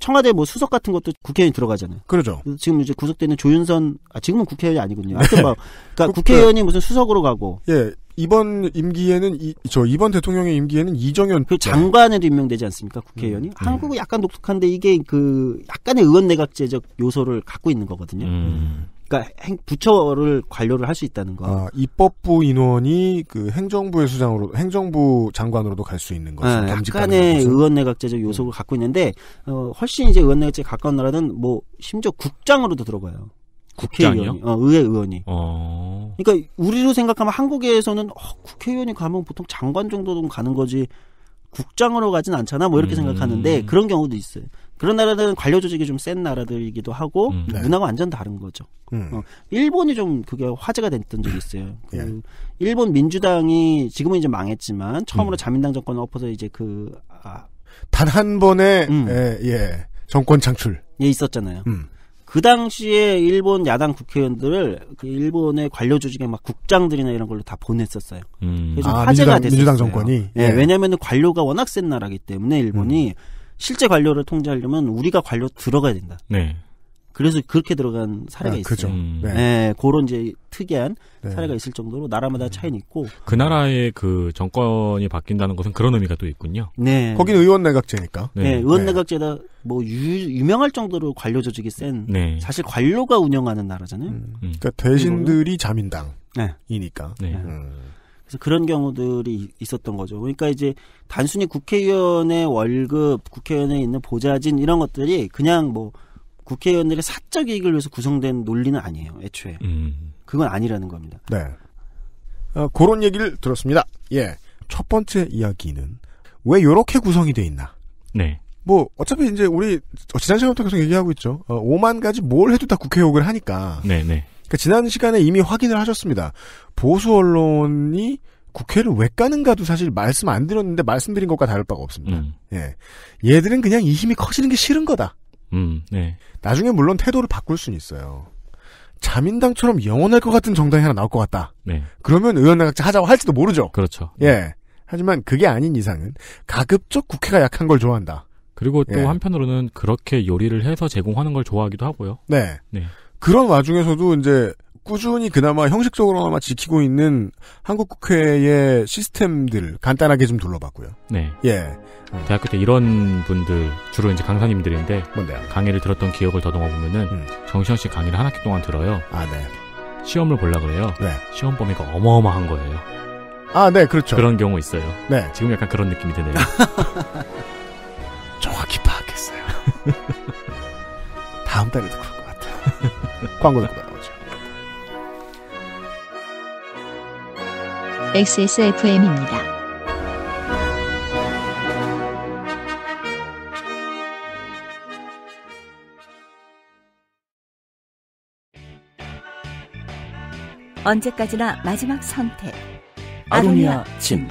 청와대 뭐 수석 같은 것도 국회의원 들어가잖아요. 그러죠. 지금 이제 구속되는 조윤선 아 지금은 국회의원이 아니군요. 하여튼 네. 뭐 그러니까 그, 국회의원이 그, 무슨 수석으로 가고 예. 이번 임기에는 이, 저 이번 대통령의 임기에는 이정현 그 장관에도 임명되지 않습니까 음. 국회의원이 음. 한국은 약간 독특한데 이게 그 약간의 의원 내각제적 요소를 갖고 있는 거거든요. 음. 그러니까 행, 부처를 관료를 할 수 있다는 거. 아, 입법부 인원이 그 행정부의 수장으로 행정부 장관으로도 갈 수 있는 것이 아, 네, 네, 약간의 의원내각제적 네. 요소를 음. 갖고 있는데 어, 훨씬 이제 의원내각제 가까운 나라는 뭐 심지어 국장으로도 들어가요. 국회의원이, 어, 의회 의원이. 어... 그러니까 우리로 생각하면 한국에서는 어, 국회의원이 가면 보통 장관 정도는 가는 거지 국장으로 가진 않잖아. 뭐 이렇게 음... 생각하는데 그런 경우도 있어요. 그런 나라들은 관료 조직이 좀 센 나라들이기도 하고 음. 네. 문화가 완전 다른 거죠. 음. 어, 일본이 좀 그게 화제가 됐던 적이 있어요. 음. 그 예. 일본 민주당이 지금은 이제 망했지만 처음으로 음. 자민당 정권을 엎어서 이제 그 아, 단한 번의 음. 예, 예, 정권 창출 예 있었잖아요. 음. 그 당시에 일본 야당 국회의원들을 그 일본의 관료 조직의 막 국장들이나 이런 걸로 다 보냈었어요. 음. 그래서 아, 화제가 민주당, 됐었어요. 민주당 정권이 네, 예. 예. 왜냐하면 관료가 워낙 센 나라기 때문에 일본이 음. 실제 관료를 통제하려면 우리가 관료 들어가야 된다. 네. 그래서 그렇게 들어간 사례가 아, 있어요. 그죠. 음. 네. 네, 그런 이제 특이한 네. 사례가 있을 정도로 나라마다 네. 차이는 있고. 그 나라의 그 정권이 바뀐다는 것은 그런 의미가 또 있군요. 네. 거긴 의원 내각제니까. 네, 네. 의원 네. 내각제다 뭐 유, 유 명할 정도로 관료 조직이 센. 네. 사실 관료가 운영하는 나라잖아요. 음. 음. 그러니까 대신들이 자민당이니까. 네. 음. 네. 그래서 그런 경우들이 있었던 거죠. 그러니까 이제 단순히 국회의원의 월급, 국회의원에 있는 보좌진 이런 것들이 그냥 뭐 국회의원들의 사적 이익을 위해서 구성된 논리는 아니에요. 애초에 음. 그건 아니라는 겁니다. 네. 어, 그런 얘기를 들었습니다. 예. 첫 번째 이야기는 왜 이렇게 구성이 돼 있나? 네. 뭐 어차피 이제 우리 지난 시간부터 계속 얘기하고 있죠. 어, 5만 가지 뭘 해도 다국회의원을 하니까. 네네. 네. 그러니까 지난 시간에 이미 확인을 하셨습니다. 보수 언론이 국회를 왜 까는가도 사실 말씀 안 드렸는데 말씀드린 것과 다를 바가 없습니다. 음. 예. 얘들은 그냥 이 힘이 커지는 게 싫은 거다. 음, 네. 나중에 물론 태도를 바꿀 수는 있어요. 자민당처럼 영원할 것 같은 정당이 하나 나올 것 같다. 네. 그러면 의원을 각자 하자고 할지도 모르죠. 그렇죠. 예. 하지만 그게 아닌 이상은 가급적 국회가 약한 걸 좋아한다. 그리고 또 예. 한편으로는 그렇게 요리를 해서 제공하는 걸 좋아하기도 하고요. 네. 네. 그런 와중에서도 이제 꾸준히 그나마 형식적으로나마 지키고 있는 한국 국회의 시스템들 간단하게 좀 둘러봤고요. 네. 예. 음. 대학교 때 이런 분들 주로 이제 강사님들인데 뭔데요? 강의를 들었던 기억을 더듬어 보면은 음. 정시현 씨 강의를 한 학기 동안 들어요. 아 네. 시험을 볼라 그래요. 네. 시험 범위가 어마어마한 거예요. 아 네, 그렇죠. 그런 경우 있어요. 네. 지금 약간 그런 느낌이 드네요. 정확히 파악했어요. 다음 달에도 그렇 광고 듣고 돌오죠 XSFM입니다. 언제까지나 마지막 선택. 아로니아 진.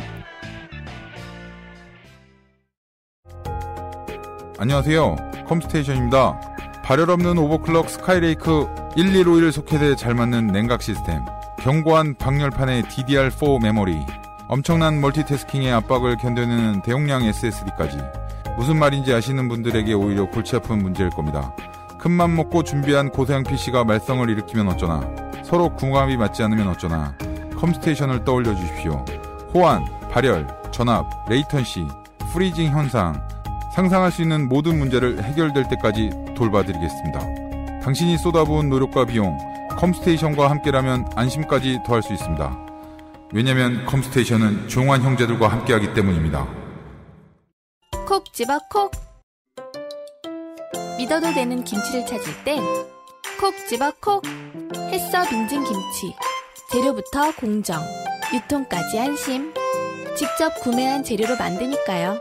안녕하세요. 컴스테이션입니다. 발열 없는 오버클럭 스카이레이크 1151 소켓에 잘 맞는 냉각 시스템, 견고한 방열판의 DDR4 메모리, 엄청난 멀티태스킹의 압박을 견뎌내는 대용량 SSD까지 무슨 말인지 아시는 분들에게 오히려 골치 아픈 문제일 겁니다. 큰 맘 먹고 준비한 고사양 PC가 말썽을 일으키면 어쩌나, 서로 궁합이 맞지 않으면 어쩌나, 컴스테이션을 떠올려 주십시오. 호환, 발열, 전압, 레이턴시, 프리징 현상, 상상할 수 있는 모든 문제를 해결될 때까지 돌봐드리겠습니다. 당신이 쏟아부은 노력과 비용, 컴스테이션과 함께라면 안심까지 더할 수 있습니다. 왜냐면 컴스테이션은 종환 형제들과 함께하기 때문입니다. 콕 집어 콕! 믿어도 되는 김치를 찾을 땐 콕 집어 콕! 햇서 빙진 김치. 재료부터 공정, 유통까지 안심. 직접 구매한 재료로 만드니까요.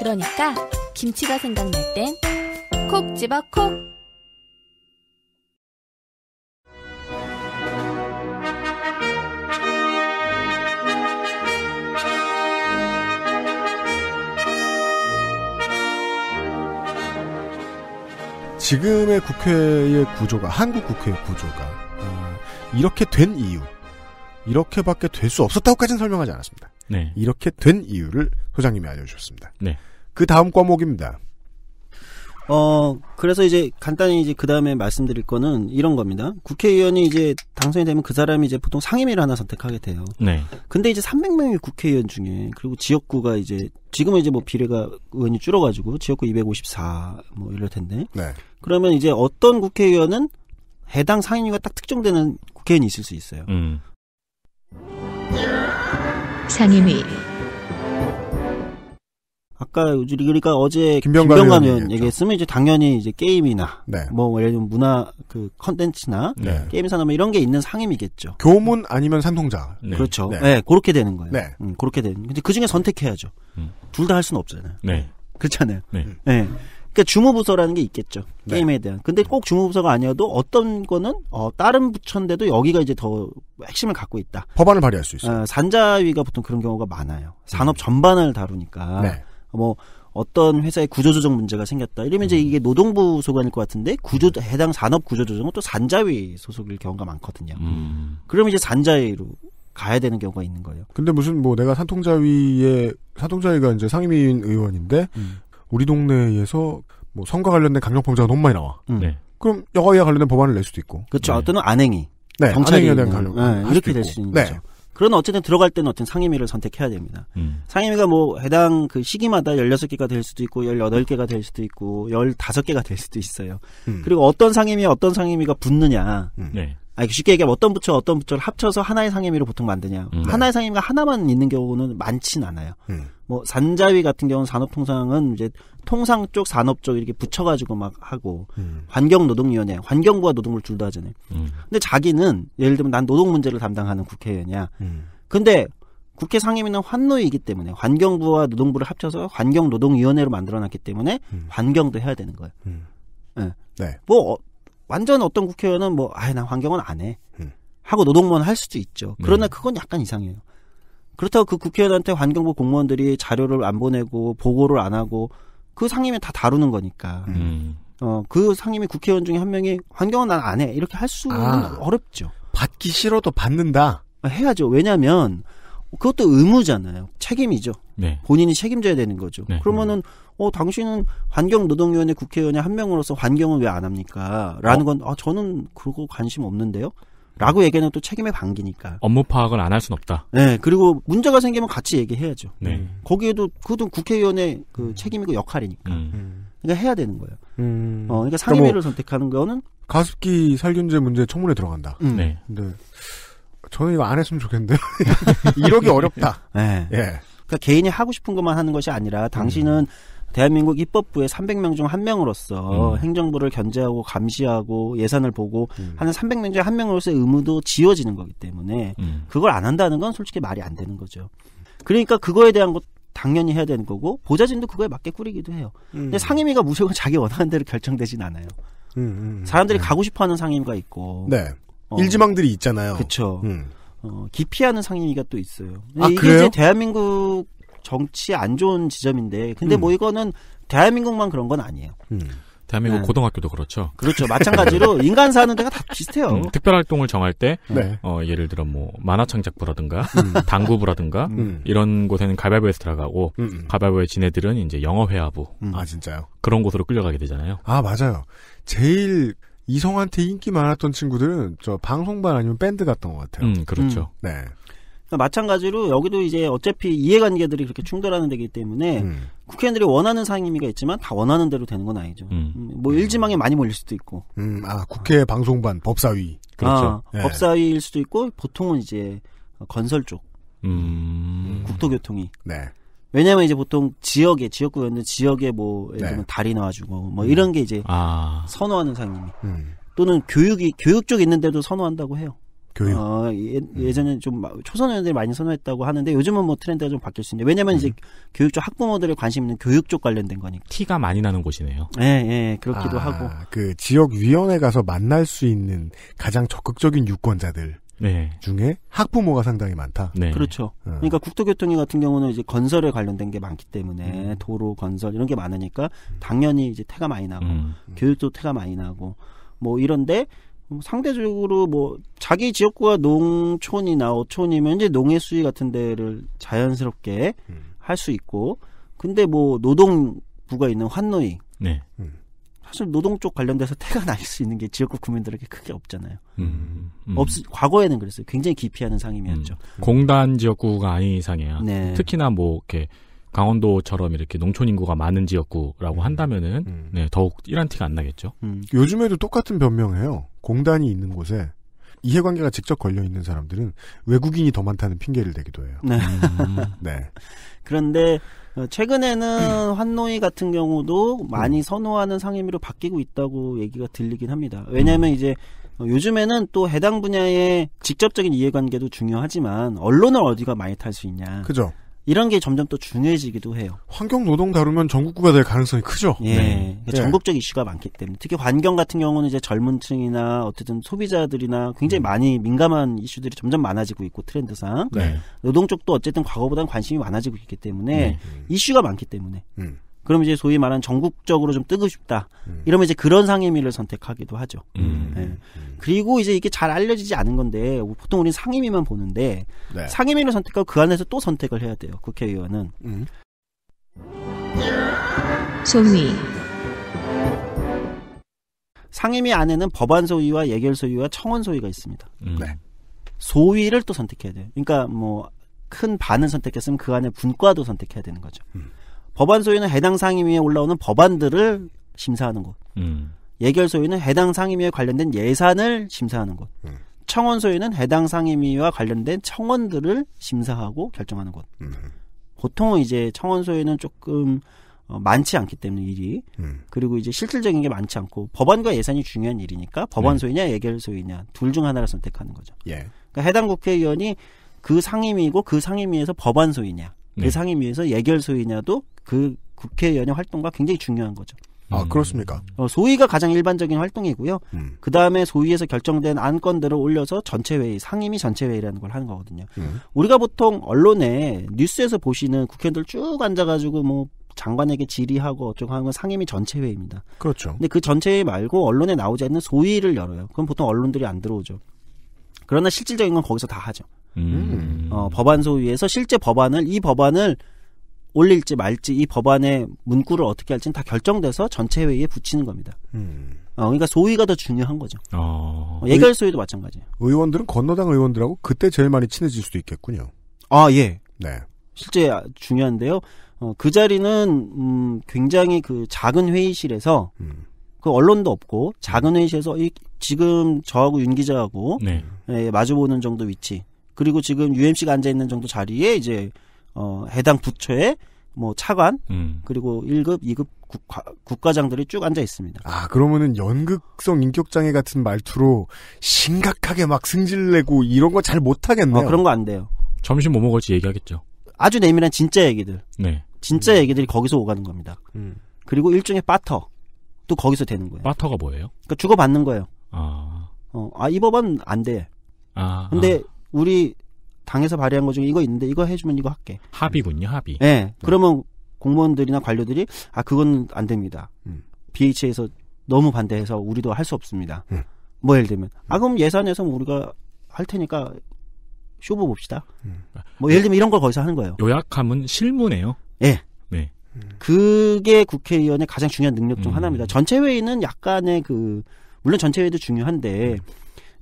그러니까 김치가 생각날 땐콕 집어 콕 지금의 국회의 구조가 한국 국회의 구조가 어, 이렇게 된 이유 이렇게밖에 될 수 없었다고까지는 설명하지 않았습니다. 네. 이렇게 된 이유를 소장님이 알려주셨습니다. 네. 그 다음 과목입니다. 어, 그래서 이제 간단히 이제 그 다음에 말씀드릴 거는 이런 겁니다. 국회의원이 이제 당선이 되면 그 사람이 이제 보통 상임위를 하나 선택하게 돼요. 네. 근데 이제 300명의 국회의원 중에 그리고 지역구가 이제 지금은 이제 뭐 비례가 의원이 줄어가지고 지역구 254 뭐 이럴 텐데. 네. 그러면 이제 어떤 국회의원은 해당 상임위가 딱 특정되는 국회의원이 있을 수 있어요. 음. 상임위 아까 우리가 그러니까 어제 김병관, 김병관 의원 얘기했으면 이제 당연히 이제 게임이나 네. 뭐 예를 들면 문화 그 컨텐츠나 네. 네. 게임 산업 뭐 이런 게 있는 상임이겠죠. 교문 아니면 산통자. 네. 그렇죠. 네. 네. 그렇게 되는 거예요. 네. 음, 그렇게 되는. 근데 그 중에 선택해야죠. 음. 둘다 할 수는 없잖아요. 네. 그렇잖아요. 네. 네. 그니까 주무부서라는 게 있겠죠 게임에 대한. 근데 꼭 주무부서가 아니어도 어떤 거는 어, 다른 부처인데도 여기가 이제 더 핵심을 갖고 있다. 법안을 발의할 수 있어요. 어, 산자위가 보통 그런 경우가 많아요. 산업 음. 전반을 다루니까. 뭐 어떤 회사의 구조조정 문제가 생겼다. 이러면 이제 음. 이게 노동부 소관일 것 같은데 구조 해당 산업 구조조정은 또 산자위 소속일 경우가 많거든요. 음. 그러면 이제 산자위로 가야 되는 경우가 있는 거예요. 근데 무슨 뭐 내가 산통자위의 산통자위가 이제 상임위인 의원인데 음. 우리 동네에서 뭐 성과 관련된 강력 범죄가 너무 많이 나와. 음. 네. 그럼 여가위와 관련된 법안을 낼 수도 있고. 그렇죠. 네. 또는 안행이. 네. 경찰에 대한 뭐. 관련. 네. 이렇게 될 수 있는 네. 거죠. 그런 어쨌든 들어갈 때는 어떤 상임위를 선택해야 됩니다. 음. 상임위가 뭐 해당 그 시기마다 16개가 될 수도 있고 18개가 될 수도 있고 15개가 될 수도 있어요. 음. 그리고 어떤 상임위에 어떤 상임위가 붙느냐. 네. 아니 쉽게 얘기하면 어떤 부처 어떤 부처를 합쳐서 하나의 상임위로 보통 만드냐. 음. 네. 하나의 상임위가 하나만 있는 경우는 많진 않아요. 음. 뭐 산자위 같은 경우는 산업통상은 이제 통상 쪽 산업 쪽 이렇게 붙여가지고 막 하고 음. 환경노동위원회 환경부와 노동을 둘다 하잖아요. 음. 근데 자기는 예를 들면 난 노동 문제를 담당하는 국회의원이야. 음. 근데 국회 상임위는 환노위이기 때문에 환경부와 노동부를 합쳐서 환경노동위원회로 만들어놨기 때문에 음. 환경도 해야 되는 거예요. 네. 네. 뭐 완전 어떤 국회의원은 뭐, 아예 난 환경은 안 해. 음. 하고 노동만 할 수도 있죠. 음. 그러나 그건 약간 이상해요. 그렇다고 그 국회의원한테 환경부 공무원들이 자료를 안 보내고 보고를 안 하고 그 상임위 다 다루는 거니까. 음. 어, 그 상임위 국회의원 중에 한 명이 환경은 난 안 해. 이렇게 할 수는 아, 어렵죠. 받기 싫어도 받는다? 해야죠. 왜냐면 하 그것도 의무잖아요. 책임이죠. 네. 본인이 책임져야 되는 거죠. 네. 그러면은 어 당신은 환경노동위원회 국회의원의 한 명으로서 환경을 왜 안 합니까? 라는 어? 건 아, 저는 그거 관심 없는데요. 라고 얘기하는 또 책임의 방기니까 업무 파악은 안할수 없다. 네, 그리고 문제가 생기면 같이 얘기해야죠. 네. 음. 거기에도 그것도 국회의원의 그 음. 책임이고 역할이니까. 음. 그러니까 해야 되는 거예요. 음. 어, 그러니까 상임위를 그러니까 뭐 선택하는 거는 가습기 살균제 문제 청문회 들어간다. 음. 네. 근데 저는 이거 안 했으면 좋겠는데 이러기 어렵다. 네. 예. 그러니까 개인이 하고 싶은 것만 하는 것이 아니라 당신은 음. 대한민국 입법부의 300명 중 한 명으로서 음. 행정부를 견제하고 감시하고 예산을 보고 음. 하는 300명 중 한 명으로서의 의무도 지워지는 거기 때문에 음. 그걸 안 한다는 건 솔직히 말이 안 되는 거죠. 그러니까 그거에 대한 것 당연히 해야 되는 거고 보좌진도 그거에 맞게 꾸리기도 해요. 근데 음. 상임위가 무조건 자기 원하는 대로 결정되진 않아요. 음, 음, 사람들이 가고 싶어하는 상임위가 있고 네. 어. 일지망들이 있잖아요. 그렇죠. 어, 기피하는 상임위가 또 있어요. 아, 이게 그래요? 이제 대한민국 정치 안 좋은 지점인데 근데 음. 뭐 이거는 대한민국만 그런 건 아니에요. 음. 대한민국 네. 고등학교도 그렇죠. 그렇죠. 마찬가지로 네. 인간 사는 데가 다 비슷해요. 음, 특별 활동을 정할 때, 네. 어, 예를 들어 뭐 만화 창작부라든가 음. 당구부라든가 음. 이런 곳에는 가발부에서 들어가고 음, 음. 가발부의 지네들은 이제 영어회화부. 음. 아 진짜요? 그런 곳으로 끌려가게 되잖아요. 아 맞아요. 제일 이성한테 인기 많았던 친구들은 저 방송반 아니면 밴드 같던것 같아요. 음, 그렇죠. 네. 그러니까 마찬가지로 여기도 이제 어차피 이해관계들이 그렇게 충돌하는 데기 때문에 음. 국회의원들이 원하는 상임위가 있지만 다 원하는 대로 되는 건 아니죠. 음. 음. 뭐 일지망에 많이 몰릴 수도 있고. 음, 아 국회 방송반 법사위. 그렇죠. 아, 네. 법사위일 수도 있고 보통은 이제 건설 쪽. 음. 국토교통이. 네. 왜냐면 이제 보통 지역에 지역구였는 지역에 뭐 예를 들면 네. 다리 나와주고 뭐 음. 이런 게 이제 아. 선호하는 상임위. 음. 또는 교육이 교육 쪽 있는데도 선호한다고 해요. 교육. 어, 예, 전에좀 초소년들이 많이 선호했다고 하는데 요즘은 뭐 트렌드가 좀 바뀔 수 있는데 왜냐면 음. 이제 교육 쪽 학부모들의 관심 있는 교육 쪽 관련된 거니까. 티가 많이 나는 곳이네요. 예, 예, 그렇기도 아, 하고. 그 지역 위원회 가서 만날 수 있는 가장 적극적인 유권자들. 네. 중에 학부모가 상당히 많다. 네. 네. 그렇죠. 어. 그러니까 국토교통위 같은 경우는 이제 건설에 관련된 게 많기 때문에 음. 도로 건설 이런 게 많으니까 당연히 이제 태가 많이 나고 음. 교육도 태가 많이 나고 뭐 이런데 뭐 상대적으로 뭐 자기 지역구가 농촌이나 어촌이면 이제 농해 수위 같은 데를 자연스럽게 음. 할수 있고 근데 뭐 노동부가 있는 환노위 네. 음. 사실 노동 쪽 관련돼서 태가 날 수 있는 게 지역구 국민들에게 크게 없잖아요. 음, 음. 음. 없, 과거에는 그랬어요. 굉장히 기피하는 상임이었죠. 음. 공단 지역구가 아닌 이상이야. 네. 특히나 뭐 이렇게 강원도처럼 이렇게 농촌 인구가 많은 지역구라고 음. 한다면은 음. 네, 더욱 이한 티가 안 나겠죠. 음. 요즘에도 똑같은 변명해요. 공단이 있는 곳에 이해관계가 직접 걸려 있는 사람들은 외국인이 더 많다는 핑계를 대기도 해요. 네. 음. 네. 그런데 어, 최근에는 음. 환노이 같은 경우도 많이 음. 선호하는 상임위로 바뀌고 있다고 얘기가 들리긴 합니다. 왜냐하면 이제 어, 요즘에는 또 해당 분야의 직접적인 이해관계도 중요하지만 언론을 어디가 많이 탈 수 있냐. 그죠. 이런 게 점점 또 중요해지기도 해요. 환경 노동 다루면 전국구가 될 가능성이 크죠. 예. 네. 그러니까 네. 전국적 이슈가 많기 때문에 특히 환경 같은 경우는 이제 젊은층이나 어쨌든 소비자들이나 굉장히 음. 많이 민감한 이슈들이 점점 많아지고 있고 트렌드상 네. 노동 쪽도 어쨌든 과거보다는 관심이 많아지고 있기 때문에 네. 이슈가 많기 때문에 음. 그럼 이제 소위 말하는 전국적으로 좀 뜨고 싶다. 음. 이러면 이제 그런 상임위를 선택하기도 하죠. 음. 네. 그리고 이제 이게 잘 알려지지 않은 건데 보통 우리는 상임위만 보는데 네. 상임위를 선택하고 그 안에서 또 선택을 해야 돼요. 국회의원은 음. 소위 상임위 안에는 법안 소위와 예결 소위와 청원 소위가 있습니다. 네. 소위를 또 선택해야 돼요. 그러니까 뭐 큰 반은 선택했으면 그 안에 분과도 선택해야 되는 거죠. 법안 소위는 해당 상임위에 올라오는 법안들을 심사하는 곳. 음. 예결 소위는 해당 상임위에 관련된 예산을 심사하는 곳. 음. 청원 소위는 해당 상임위와 관련된 청원들을 심사하고 결정하는 곳. 음. 보통은 이제 청원 소위는 조금 어, 많지 않기 때문에 일이 음. 그리고 이제 실질적인 게 많지 않고 법안과 예산이 중요한 일이니까 법안 네. 소위냐 예결 소위냐 둘 중 하나를 선택하는 거죠. 예. 그러니까 해당 국회의원이 그 상임위고 그 상임위에서 법안 소위냐 네. 대상에 위해서예결소이냐도그국회연원 활동과 굉장히 중요한 거죠. 아 음. 그렇습니까? 어, 소위가 가장 일반적인 활동이고요. 음. 그 다음에 소위에서 결정된 안건들을 올려서 전체회의 상임위 전체회의라는 걸 하는 거거든요. 음. 우리가 보통 언론에 뉴스에서 보시는 국회의원들 쭉 앉아가지고 뭐 장관에게 질의하고 어쩌고 하는 건 상임위 전체회의입니다. 그렇죠. 근데 그 전체회의 말고 언론에 나오지 않는 소위를 열어요. 그건 보통 언론들이 안 들어오죠. 그러나 실질적인 건 거기서 다 하죠. 음. 어, 법안 소위에서 실제 법안을 이 법안을 올릴지 말지 이 법안의 문구를 어떻게 할지는 다 결정돼서 전체 회의에 붙이는 겁니다. 음. 어, 그러니까 소위가 더 중요한 거죠. 아. 어. 예결 소위도 마찬가지예요. 의원들은 건너당 의원들하고 그때 제일 많이 친해질 수도 있겠군요. 아 예. 네. 실제 중요한데요. 어, 그 자리는 음, 굉장히 그 작은 회의실에서 음. 그 언론도 없고 작은 음. 회의실에서 이, 지금 저하고 윤 기자하고 네. 예, 마주보는 정도 위치 그리고 지금 UMC가 앉아 있는 정도 자리에 이제 어 해당 부처의 뭐 차관 음. 그리고 1급, 2급 국가, 국가장들이 쭉 앉아 있습니다. 아 그러면은 연극성 인격장애 같은 말투로 심각하게 막 승질내고 이런 거 잘 못하겠네요. 어, 그런 거 안 돼요. 점심 뭐 먹을지 얘기하겠죠. 아주 내밀한 진짜 얘기들. 네. 진짜 음. 얘기들이 거기서 오가는 겁니다. 음. 그리고 일종의 빠터 또 거기서 되는 거예요. 빠터가 뭐예요? 그러니까 주고받는 거예요. 아, 어, 아이 법은 안 돼. 아, 근데 아. 우리 당에서 발의한 것 중에 이거 있는데 이거 해주면 이거 할게. 합의군요, 합의. 예. 네. 그러면 공무원들이나 관료들이 아 그건 안 됩니다. 음. BH에서 너무 반대해서 우리도 할 수 없습니다. 음. 뭐 예를 들면 아 음. 그럼 예산에서 뭐 우리가 할 테니까 쇼부 봅시다. 음. 뭐 예를 들면 이런 걸 거기서 하는 거예요. 요약함은 실무네요. 예. 네. 그게 국회의원의 가장 중요한 능력 중 음. 하나입니다. 전체 회의는 약간의 그 물론 전체 회의도 중요한데 네.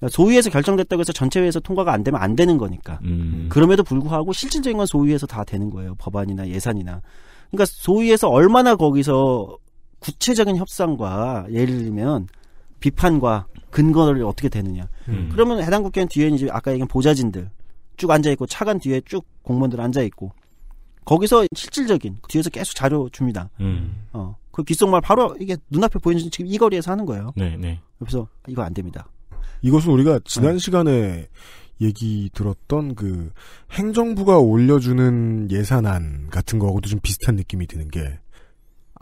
그러니까 소위에서 결정됐다고 해서 전체회에서 통과가 안 되면 안 되는 거니까. 음. 음. 그럼에도 불구하고 실질적인 건 소위에서 다 되는 거예요. 법안이나 예산이나. 그러니까 소위에서 얼마나 거기서 구체적인 협상과 예를 들면 비판과 근거를 어떻게 되느냐. 음. 그러면 해당 국회의원 뒤에 이제 아까 얘기한 보좌진들 쭉 앉아 있고 차관 뒤에 쭉 공무원들 앉아 있고 거기서 실질적인 그 뒤에서 계속 자료 줍니다. 음. 어. 그 귓속말 바로 이게 눈앞에 보이는 지금 이 거리에서 하는 거예요. 네, 네. 그래서 이거 안 됩니다. 이것은 우리가 지난 네. 시간에 얘기 들었던 그 행정부가 올려주는 예산안 같은 거하고도 좀 비슷한 느낌이 드는 게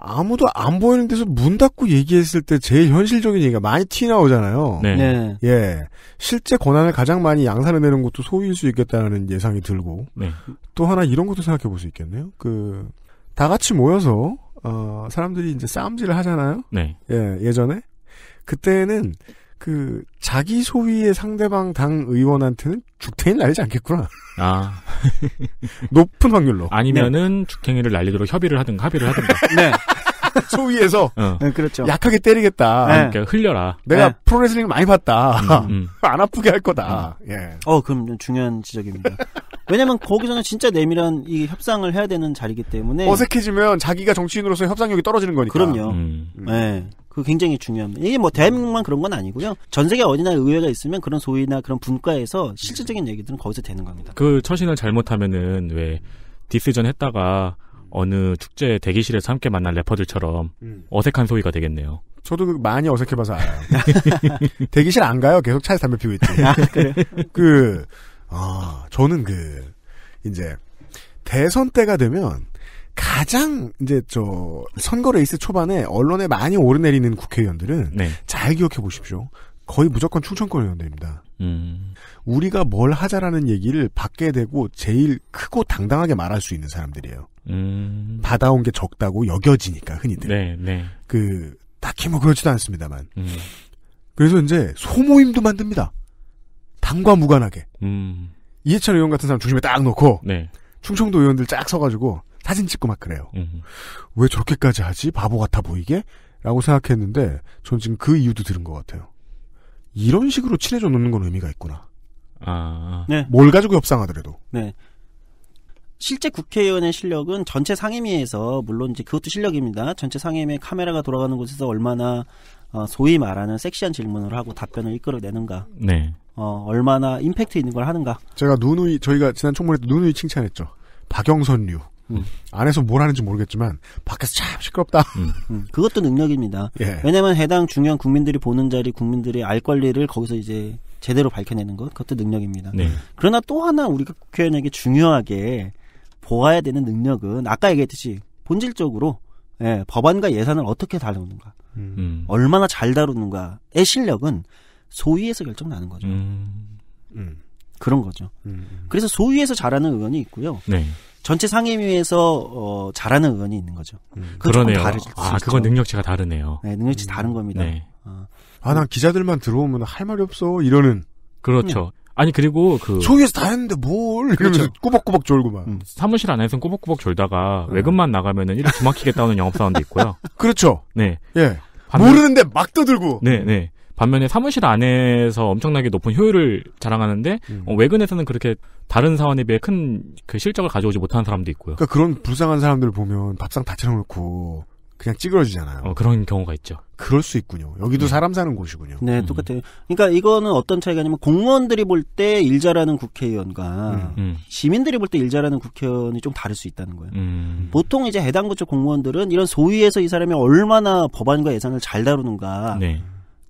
아무도 안 보이는 데서 문 닫고 얘기했을 때 제일 현실적인 얘기가 많이 튀나오잖아요. 네. 네. 예. 실제 권한을 가장 많이 양산해내는 것도 소위일 수 있겠다는 예상이 들고 네. 또 하나 이런 것도 생각해 볼 수 있겠네요. 그 다 같이 모여서 어 사람들이 이제 싸움질을 하잖아요. 네. 예, 예전에 그때는 그 자기 소위의 상대방 당 의원한테는 죽탱이를 날리지 않겠구나. 아 높은 확률로 아니면은 죽탱이를 날리도록 협의를 하든가 합의를 하든가. 네. 소위에서 어. 네, 그렇죠. 약하게 때리겠다. 네. 음, 그러니까 흘려라. 내가 네. 프로레슬링 많이 봤다. 음, 음. 안 아프게 할 거다. 음. 예. 어, 그럼 중요한 지적입니다. 왜냐면 거기서는 진짜 내밀한 이 협상을 해야 되는 자리이기 때문에 어색해지면 자기가 정치인으로서 협상력이 떨어지는 거니까. 그럼요. 음. 음. 네. 그 굉장히 중요합니다. 이게 뭐 대한민국만 그런 건 아니고요. 전 세계 어디나 의회가 있으면 그런 소위나 그런 분과에서 실질적인 얘기들은 거기서 되는 겁니다. 그 처신을 잘못하면은 왜 디스전 했다가 어느 축제 대기실에서 함께 만난 래퍼들처럼 음. 어색한 소위가 되겠네요. 저도 그 많이 어색해봐서 알아요. 대기실 안 가요. 계속 차에서 담배 피고 우 있지. 아, 그 그, 아, 저는 그, 이제, 대선 때가 되면 가장 이제 저 선거 레이스 초반에 언론에 많이 오르내리는 국회의원들은 네. 잘 기억해 보십시오. 거의 무조건 충청권 의원들입니다. 음. 우리가 뭘 하자라는 얘기를 받게 되고 제일 크고 당당하게 말할 수 있는 사람들이에요. 음. 받아온 게 적다고 여겨지니까 흔히들. 네, 네. 그 딱히 뭐 그렇지도 않습니다만. 음. 그래서 이제 소모임도 만듭니다. 당과 무관하게. 음. 이해찬 의원 같은 사람 중심에 딱 놓고 네. 충청도 의원들 쫙 서가지고 사진 찍고 막 그래요. 음. 왜 저렇게까지 하지? 바보 같아 보이게? 라고 생각했는데 전 지금 그 이유도 들은 것 같아요. 이런 식으로 친해져 놓는 건 의미가 있구나. 아. 네. 뭘 가지고 협상하더라도. 네. 실제 국회의원의 실력은 전체 상임위에서 물론 이제 그것도 실력입니다. 전체 상임위의 카메라가 돌아가는 곳에서 얼마나 어, 소위 말하는 섹시한 질문을 하고 답변을 이끌어내는가. 네. 어, 얼마나 임팩트 있는 걸 하는가. 제가 누누이 저희가 지난 총무회 때 누누이 칭찬했죠. 박영선류. 음. 안에서 뭘 하는지 모르겠지만 밖에서 참 시끄럽다. 음. 음. 그것도 능력입니다. 예. 왜냐하면 해당 중요한 국민들이 보는 자리, 국민들의 알 권리를 거기서 이제 제대로 밝혀내는 것 그것도 능력입니다. 네. 그러나 또 하나 우리가 국회의원에게 중요하게 보아야 되는 능력은 아까 얘기했듯이 본질적으로 예, 법안과 예산을 어떻게 다루는가, 음. 음. 얼마나 잘 다루는가의 실력은 소위에서 결정나는 거죠. 그런 거죠. 그래서 소위에서 잘하는 의원이 있고요. 네. 전체 상임위에서 어, 잘하는 의원이 있는 거죠. 음, 그러네요. 아, 그건 능력치가 다르네요. 네, 능력치 음, 다른 겁니다. 네. 어. 아, 난 기자들만 들어오면 할 말이 없어 이러는. 그렇죠. 음. 아니 그리고 그 소위에서 다 했는데 뭘 그렇죠. 꼬박꼬박 졸고만 음. 사무실 안에서는 꼬박꼬박 졸다가 음. 외근만 나가면은 이렇게 막히겠다는 영업 사원도 있고요. 그렇죠. 네. 예. 반면... 모르는데 막 떠들고. 네, 네. 반면에 사무실 안에서 엄청나게 높은 효율을 자랑하는데 음. 어, 외근에서는 그렇게 다른 사원에 비해 큰 그 실적을 가져오지 못하는 사람도 있고요. 그러니까 그런 불쌍한 사람들을 보면 밥상 다 차려놓고 그냥 찌그러지잖아요. 어, 그런 경우가 있죠. 그럴 수 있군요. 여기도 네. 사람 사는 곳이군요. 네, 음. 똑같아요. 그러니까 이거는 어떤 차이가냐면 공무원들이 볼 때 일자라는 국회의원과 음. 음. 시민들이 볼 때 일자라는 국회의원이 좀 다를 수 있다는 거예요. 음. 보통 이제 해당 부처 공무원들은 이런 소위에서 이 사람이 얼마나 법안과 예산을 잘 다루는가. 네.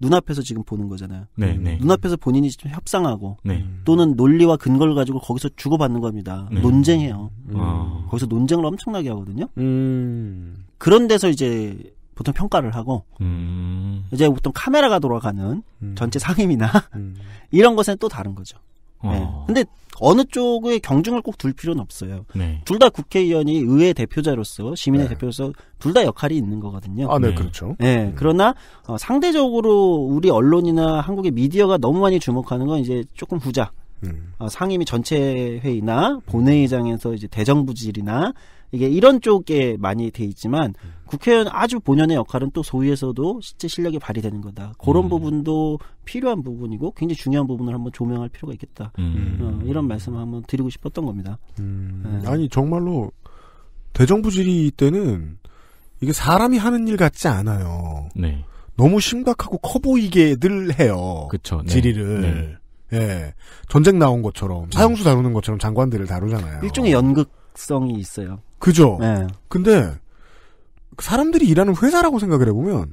눈앞에서 지금 보는 거잖아요. 네, 음. 네. 눈앞에서 본인이 좀 협상하고 네. 또는 논리와 근거를 가지고 거기서 주고받는 겁니다. 네. 논쟁해요. 음. 아. 거기서 논쟁을 엄청나게 하거든요. 음. 그런 데서 이제 보통 평가를 하고 음. 이제 보통 카메라가 돌아가는 음. 전체 상임이나 음. 이런 것에는또 다른 거죠. 어. 네. 근데 어느 쪽의 경중을 꼭 둘 필요는 없어요. 네. 둘다 국회의원이 의회 대표자로서 시민의 네. 대표로서 둘 다 역할이 있는 거거든요. 아, 네, 네. 그렇죠. 네, 음. 그러나 어, 상대적으로 우리 언론이나 한국의 미디어가 너무 많이 주목하는 건 이제 조금 후자. 음. 어, 상임위 전체 회의나 본회의장에서 이제 대정부질이나 이게 이런 쪽에 많이 돼 있지만 음. 국회의원 아주 본연의 역할은 또 소위에서도 실제 실력이 발휘되는 거다. 그런 음. 부분도 필요한 부분이고 굉장히 중요한 부분을 한번 조명할 필요가 있겠다. 음. 어, 음. 이런 말씀을 한번 드리고 싶었던 겁니다. 음. 네. 아니 정말로 대정부 질의 때는 이게 사람이 하는 일 같지 않아요. 네. 너무 심각하고 커 보이게 늘 해요. 그쵸, 네. 질의를. 네. 예. 전쟁 나온 것처럼 음. 사형수 다루는 것처럼 장관들을 다루잖아요. 일종의 연극성이 있어요. 그죠. 네. 근데 사람들이 일하는 회사라고 생각을 해보면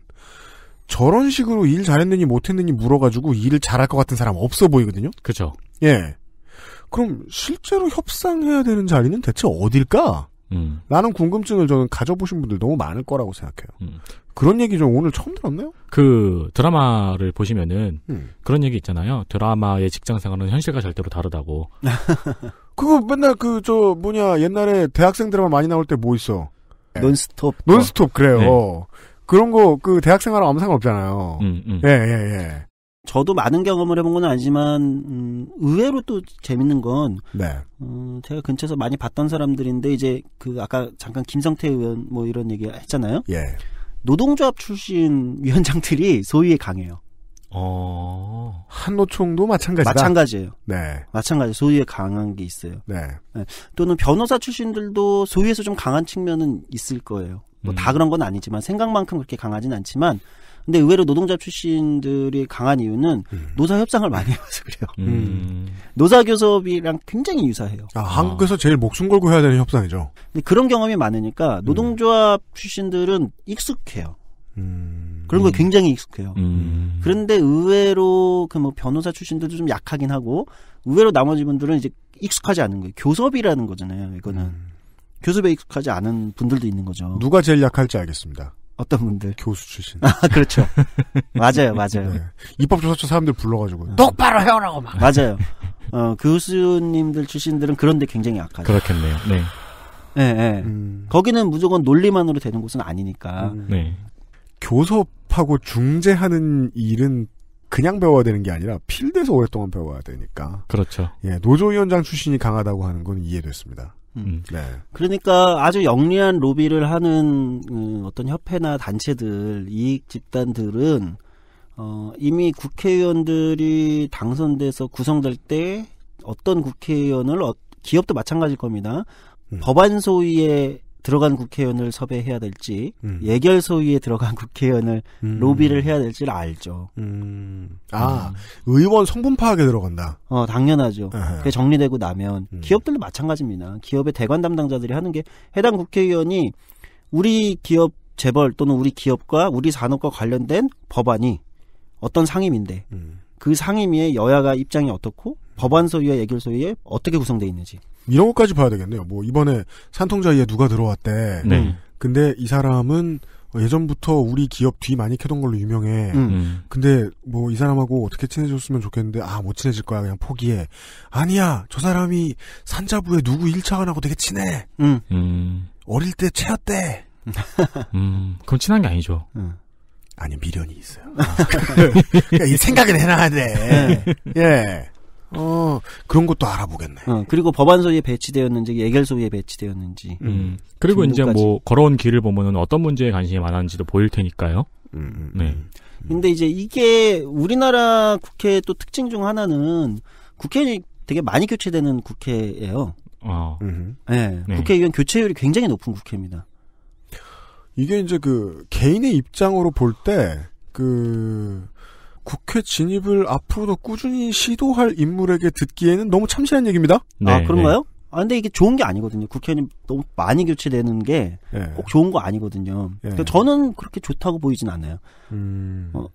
저런 식으로 일 잘했느니 못했느니 물어가지고 일을 잘할 것 같은 사람 없어 보이거든요. 그죠. 예. 그럼 실제로 협상해야 되는 자리는 대체 어딜까? 음. 나는 궁금증을 저는 가져보신 분들 너무 많을 거라고 생각해요. 음. 그런 얘기 좀 오늘 처음 들었네요? 그 드라마를 보시면은 음. 그런 얘기 있잖아요. 드라마의 직장 생활은 현실과 절대로 다르다고. 그거 맨날 그 저 뭐냐 옛날에 대학생 드라마 많이 나올 때 뭐 있어? 네. 논스톱. 논스톱 그래요. 네. 그런 거 그대학생활은 아무 상관없잖아요. 음, 음. 예, 예, 예. 저도 많은 경험을 해본 건 아니지만 음, 의외로 또 재밌는 건 네. 음, 제가 근처에서 많이 봤던 사람들인데 이제 그 아까 잠깐 김성태 의원 뭐 이런 얘기 했잖아요. 예. 노동조합 출신 위원장들이 소위에 강해요. 어. 한노총도 마찬가지다. 마찬가지예요. 네. 마찬가지 소위에 강한 게 있어요. 네. 네. 또는 변호사 출신들도 소위에서 좀 강한 측면은 있을 거예요. 뭐다 음. 그런 건 아니지만 생각만큼 그렇게 강하진 않지만 근데 의외로 노동자 출신들이 강한 이유는 음. 노사 협상을 많이 해서 그래요. 음. 음. 노사 교섭이랑 굉장히 유사해요. 아, 한국에서 아. 제일 목숨 걸고 해야 되는 협상이죠. 근데 그런 경험이 많으니까 노동조합 음. 출신들은 익숙해요. 음. 그런 음. 거 굉장히 익숙해요. 음. 그런데 의외로 그 뭐 변호사 출신들도 좀 약하긴 하고 의외로 나머지 분들은 이제 익숙하지 않은 거예요. 교섭이라는 거잖아요. 이거는 음. 교섭에 익숙하지 않은 분들도 있는 거죠. 누가 제일 약할지 알겠습니다. 어떤 분들? 교수 출신. 아, 그렇죠. 맞아요, 맞아요. 네. 입법조사처 사람들 불러가지고 어. 똑바로 해오라고 막. 맞아요. 어, 교수님들 출신들은 그런데 굉장히 약하죠. 그렇겠네요. 네. 예, 네, 네. 거기는 무조건 논리만으로 되는 곳은 아니니까. 네. 교섭하고 중재하는 일은 그냥 배워야 되는 게 아니라 필드에서 오랫동안 배워야 되니까. 그렇죠. 예, 노조위원장 출신이 강하다고 하는 건 이해됐습니다. 음. 음. 네. 그러니까 아주 영리한 로비를 하는 음, 어떤 협회나 단체들, 이익 집단들은 어, 이미 국회의원들이 당선돼서 구성될 때 어떤 국회의원을 어, 기업도 마찬가지일 겁니다. 음. 법안 소위에 들어간 국회의원을 섭외해야 될지 음. 예결 소위에 들어간 국회의원을 음. 로비를 해야 될지를 알죠. 음. 아 음. 의원 성분 파악에 들어간다. 어 당연하죠. 아하. 그게 정리되고 나면 음. 기업들도 마찬가지입니다. 기업의 대관 담당자들이 하는 게 해당 국회의원이 우리 기업 재벌 또는 우리 기업과 우리 산업과 관련된 법안이 어떤 상임인데 음. 그 상임위의 여야가 입장이 어떻고 법안 소위와 예결 소위에 어떻게 구성되어 있는지 이런 것까지 봐야 되겠네요. 뭐 이번에 산통자위에 누가 들어왔대. 네. 음. 근데 이 사람은 예전부터 우리 기업 뒤 많이 캐던 걸로 유명해. 음. 음. 근데 뭐 이 사람하고 어떻게 친해졌으면 좋겠는데 아 못 친해질 거야 그냥 포기해. 아니야 저 사람이 산자부에 누구 1차관하고 되게 친해. 음. 음. 어릴 때 채였대. 음, 그럼 친한 게 아니죠. 음. 아니 미련이 있어요. 그니까이 생각은 해놔야 돼. 네. 예. 어, 그런 것도 알아보겠네. 어, 그리고 법안 소에 배치되었는지, 예결 소에 배치되었는지. 음. 음. 그리고 정도까지. 이제 뭐, 걸어온 길을 보면은 어떤 문제에 관심이 많았는지도 보일 테니까요. 음, 음, 음. 네. 음. 근데 이제 이게 우리나라 국회의 또 특징 중 하나는 국회 의원이 되게 많이 교체되는 국회예요. 어. 네, 네. 국회의원 교체율이 굉장히 높은 국회입니다. 이게 이제 그 개인의 입장으로 볼때그 국회 진입을 앞으로도 꾸준히 시도할 인물에게 듣기에는 너무 참신한 얘기입니다. 네, 아 그런가요? 네. 아 근데 이게 좋은 게 아니거든요. 국회의원이 너무 많이 교체되는 게꼭 예. 네. 좋은 거 아니거든요. 네. 그러니까 저는 그렇게 좋다고 보이진 않아요. 음... 어,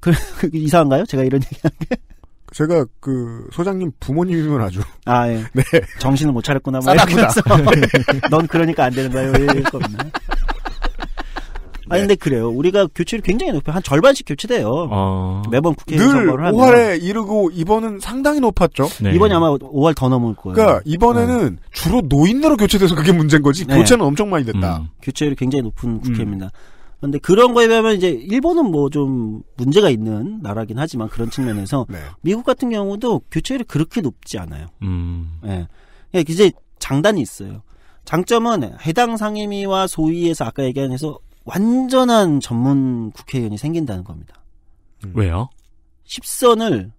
그, 그, 이상한가요? 제가 이런 얘기하는 게? 제가 그 소장님 부모님이면 아주 아 예. 네. 정신을 못 차렸구나. 뭐 싸다구다. 넌 그러니까 안 되는 거예요. 아니 네. 근데 그래요. 우리가 교체율 이 굉장히 높아요. 한 절반씩 교체돼요. 어... 매번 국회 늘 선거를 하면. 5월에 이르고 이번은 상당히 높았죠. 네. 이번이 아마 5월 더 넘을 거예요. 그러니까 이번에는 네. 주로 노인으로 교체돼서 그게 문제인 거지. 교체는 엄청 많이 됐다. 음. 교체율이 굉장히 높은 음. 국회입니다. 그런데 그런 거에 비하면 이제 일본은 뭐 좀 문제가 있는 나라긴 하지만 그런 측면에서 네. 미국 같은 경우도 교체율이 그렇게 높지 않아요. 음. 예. 그러니까 이제 장단이 있어요. 장점은 해당 상임위와 소위에서 아까 얘기한 해서 완전한 전문 국회의원이 생긴다는 겁니다. 음. 왜요? 10선을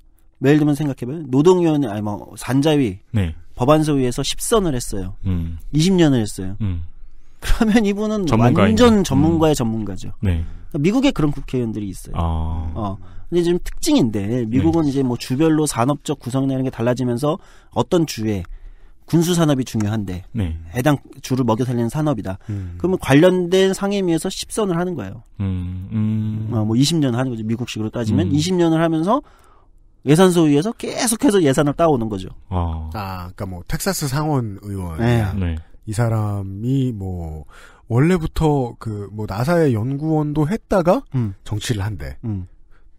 예를 들면 생각해보면 노동위원회 아니 뭐 산자위 네. 법안소위에서 10선을 했어요. 음. 20년을 했어요. 음. 그러면 이분은 전문가인가? 완전 음. 전문가의 음. 전문가죠. 네. 그러니까 미국에 그런 국회의원들이 있어요. 아. 어. 근데 지금 특징인데 미국은 네. 이제 뭐 주별로 산업적 구성이나 이런 게 달라지면서 어떤 주에 군수 산업이 중요한데 네. 해당 주를 먹여 살리는 산업이다. 음. 그러면 관련된 상임위에서 십선을 하는 거예요. 음. 음. 어, 뭐 20년 하는 거죠. 미국식으로 따지면 음. 20년을 하면서 예산 소위에서 계속해서 예산을 따오는 거죠. 아, 아 그러니까 뭐 텍사스 상원 의원 네. 네. 이 사람이 뭐 원래부터 그뭐 나사의 연구원도 했다가 음. 정치를 한대. 음.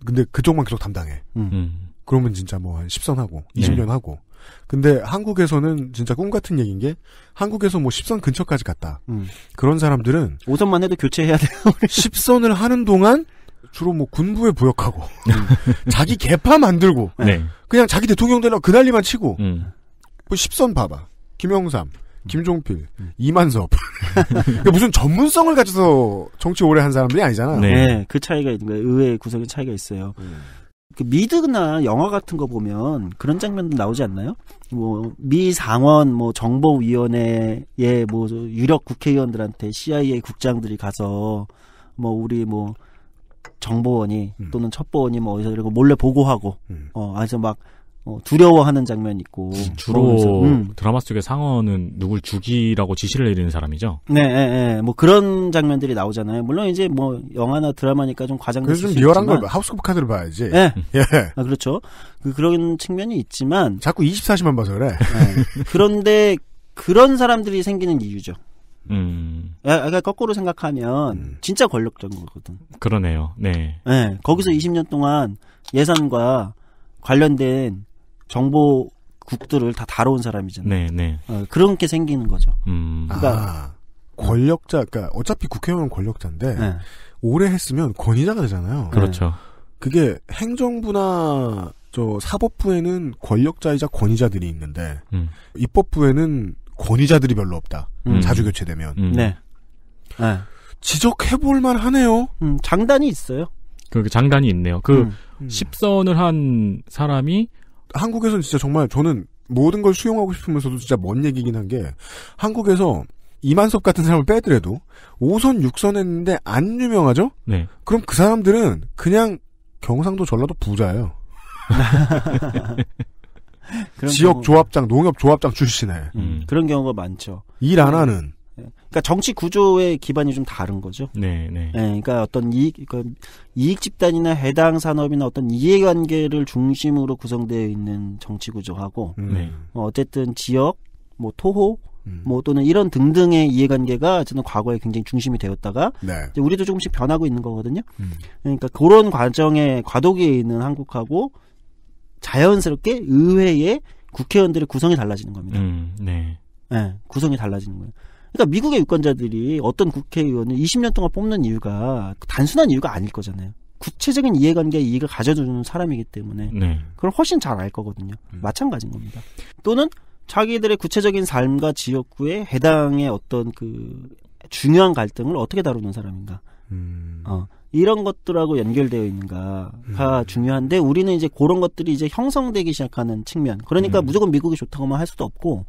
근데 그쪽만 계속 담당해. 음. 그러면 진짜 뭐한 10선 하고 20년 하고 근데 한국에서는 진짜 꿈 같은 얘기인 게 한국에서 뭐 10선 근처까지 갔다. 음. 그런 사람들은 5선만 해도 교체해야 돼요. 10선을 하는 동안 주로 뭐 군부에 부역하고 음. 자기 개파 만들고 네. 그냥 자기 대통령 되려 그 난리만 치고 음. 뭐 10선 봐봐. 김영삼, 음. 김종필, 음. 이만섭. 그러니까 무슨 전문성을 가져서 정치 오래 한 사람들이 아니잖아. 네, 네. 그 차이가 있는 거예요. 의회 구성의 차이가 있어요. 음. 그 미드나 영화 같은 거 보면 그런 장면도 나오지 않나요? 뭐미 상원 뭐 정보위원회의 뭐 유력 국회의원들한테 CIA 국장들이 가서 뭐 우리 뭐 정보원이 음. 또는 첩보원이 뭐 어디서 그리고 몰래 보고하고 음. 어 아주 막 어, 두려워하는 장면이 있고 주로 음. 드라마 속의 상어는 누굴 죽이라고 지시를 내리는 사람이죠. 네, 예, 예. 뭐 그런 장면들이 나오잖아요. 물론 이제 뭐 영화나 드라마니까 좀 과장될 수있 리얼한 걸 하우스 오브 카드를 봐야지. 예, 예. 아, 그렇죠. 그, 그런 측면이 있지만 자꾸 24시만 봐서 그래. 예. 그런데 그런 사람들이 생기는 이유죠. 음. 예, 그러니까 거꾸로 생각하면 음. 진짜 권력적인 거거든. 그러네요. 네. 예. 거기서 20년 동안 예산과 관련된 정보 국들을 다 다뤄온 사람이잖아요. 네, 네. 어, 그런 게 생기는 거죠. 음. 그러니까 아, 권력자, 그러니까 어차피 국회의원 권력자인데 네. 오래 했으면 권위자가 되잖아요. 네. 그렇죠. 그게 행정부나 저 사법부에는 권력자이자 권위자들이 있는데 음. 입법부에는 권위자들이 별로 없다. 음. 자주 교체되면. 음. 네. 네. 지적해볼 만하네요. 음, 장단이 있어요. 그 장단이 있네요. 그 음. 1선을한 음. 사람이 한국에서는 진짜 정말 저는 모든 걸 수용하고 싶으면서도 진짜 먼 얘기긴 한 게 한국에서 이만섭 같은 사람을 빼더라도 5선 6선 했는데 안 유명하죠? 네. 그럼 그 사람들은 그냥 경상도 전라도 부자예요. 지역 경우 조합장, 농협 조합장 출신에. 음, 그런 경우가 많죠. 일 안 하는. 그러니까 정치 구조의 기반이 좀 다른 거죠. 네, 네. 네 그러니까 어떤 이익, 그러니까 이익 집단이나 해당 산업이나 어떤 이해관계를 중심으로 구성되어 있는 정치 구조하고 음. 네. 뭐 어쨌든 지역, 뭐 토호, 음. 뭐 또는 이런 등등의 이해관계가 저는 과거에 굉장히 중심이 되었다가 네. 우리도 조금씩 변하고 있는 거거든요. 음. 그러니까 그런 과정의 과도기에 있는 한국하고 자연스럽게 의회의 국회의원들의 구성이 달라지는 겁니다. 음, 네. 네, 구성이 달라지는 거예요. 그러니까 미국의 유권자들이 어떤 국회의원을 20년 동안 뽑는 이유가 단순한 이유가 아닐 거잖아요. 구체적인 이해관계 이익을 가져주는 사람이기 때문에 네. 그걸 훨씬 잘 알 거거든요. 음. 마찬가지인 겁니다. 또는 자기들의 구체적인 삶과 지역구에 해당의 어떤 그 중요한 갈등을 어떻게 다루는 사람인가. 음. 어, 이런 것들하고 연결되어 있는가가 음. 중요한데 우리는 이제 그런 것들이 이제 형성되기 시작하는 측면. 그러니까 음. 무조건 미국이 좋다고만 할 수도 없고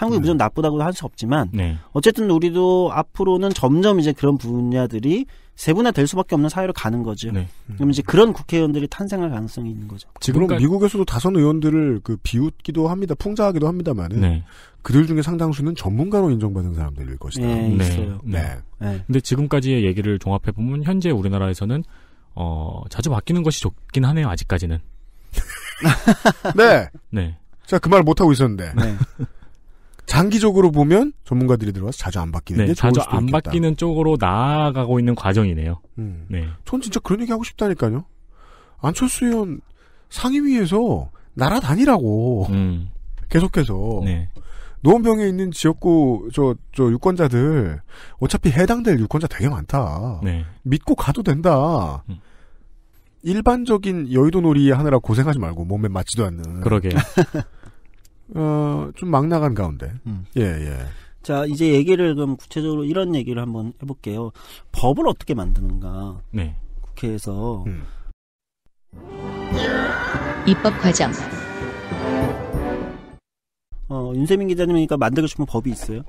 한국이 음. 무조건 나쁘다고할 수 없지만 네. 어쨌든 우리도 앞으로는 점점 이제 그런 분야들이 세분화될 수밖에 없는 사회로 가는 거죠. 네. 음. 그럼 이제 그런 국회의원들이 탄생할 가능성이 있는 거죠. 지금 그러니까... 미국에서도 다선 의원들을 그 비웃기도 합니다, 풍자하기도 합니다만은 네. 그들 중에 상당수는 전문가로 인정받은 사람들일 것이다. 네, 네. 있 네. 네. 네. 근데 지금까지의 얘기를 종합해 보면 현재 우리나라에서는 어, 자주 바뀌는 것이 좋긴 하네요. 아직까지는. 네. 네. 제가 그말 못하고 있었는데. 네. 장기적으로 보면 전문가들이 들어와서 자주 안 바뀌는 네, 게 좋을 자주 안 있겠다. 바뀌는 쪽으로 나아가고 있는 과정이네요. 음. 네. 전 진짜 그런 얘기 하고 싶다니까요. 안철수 의원 상임위에서 날아다니라고 음. 계속해서 네. 노원병에 있는 지역구 저, 저 유권자들 어차피 해당될 유권자 되게 많다. 네. 믿고 가도 된다. 음. 일반적인 여의도 놀이 하느라 고생하지 말고 몸에 맞지도 않는. 그러게. 어, 좀 막 나간 가운데. 음. 예, 예. 자, 이제 얘기를 좀 구체적으로 이런 얘기를 한번 해볼게요. 법을 어떻게 만드는가. 네. 국회에서. 음. 입법 과정. 어, 윤세민 기자님, 이니까 그러니까 만들고 싶은 법이 있어요?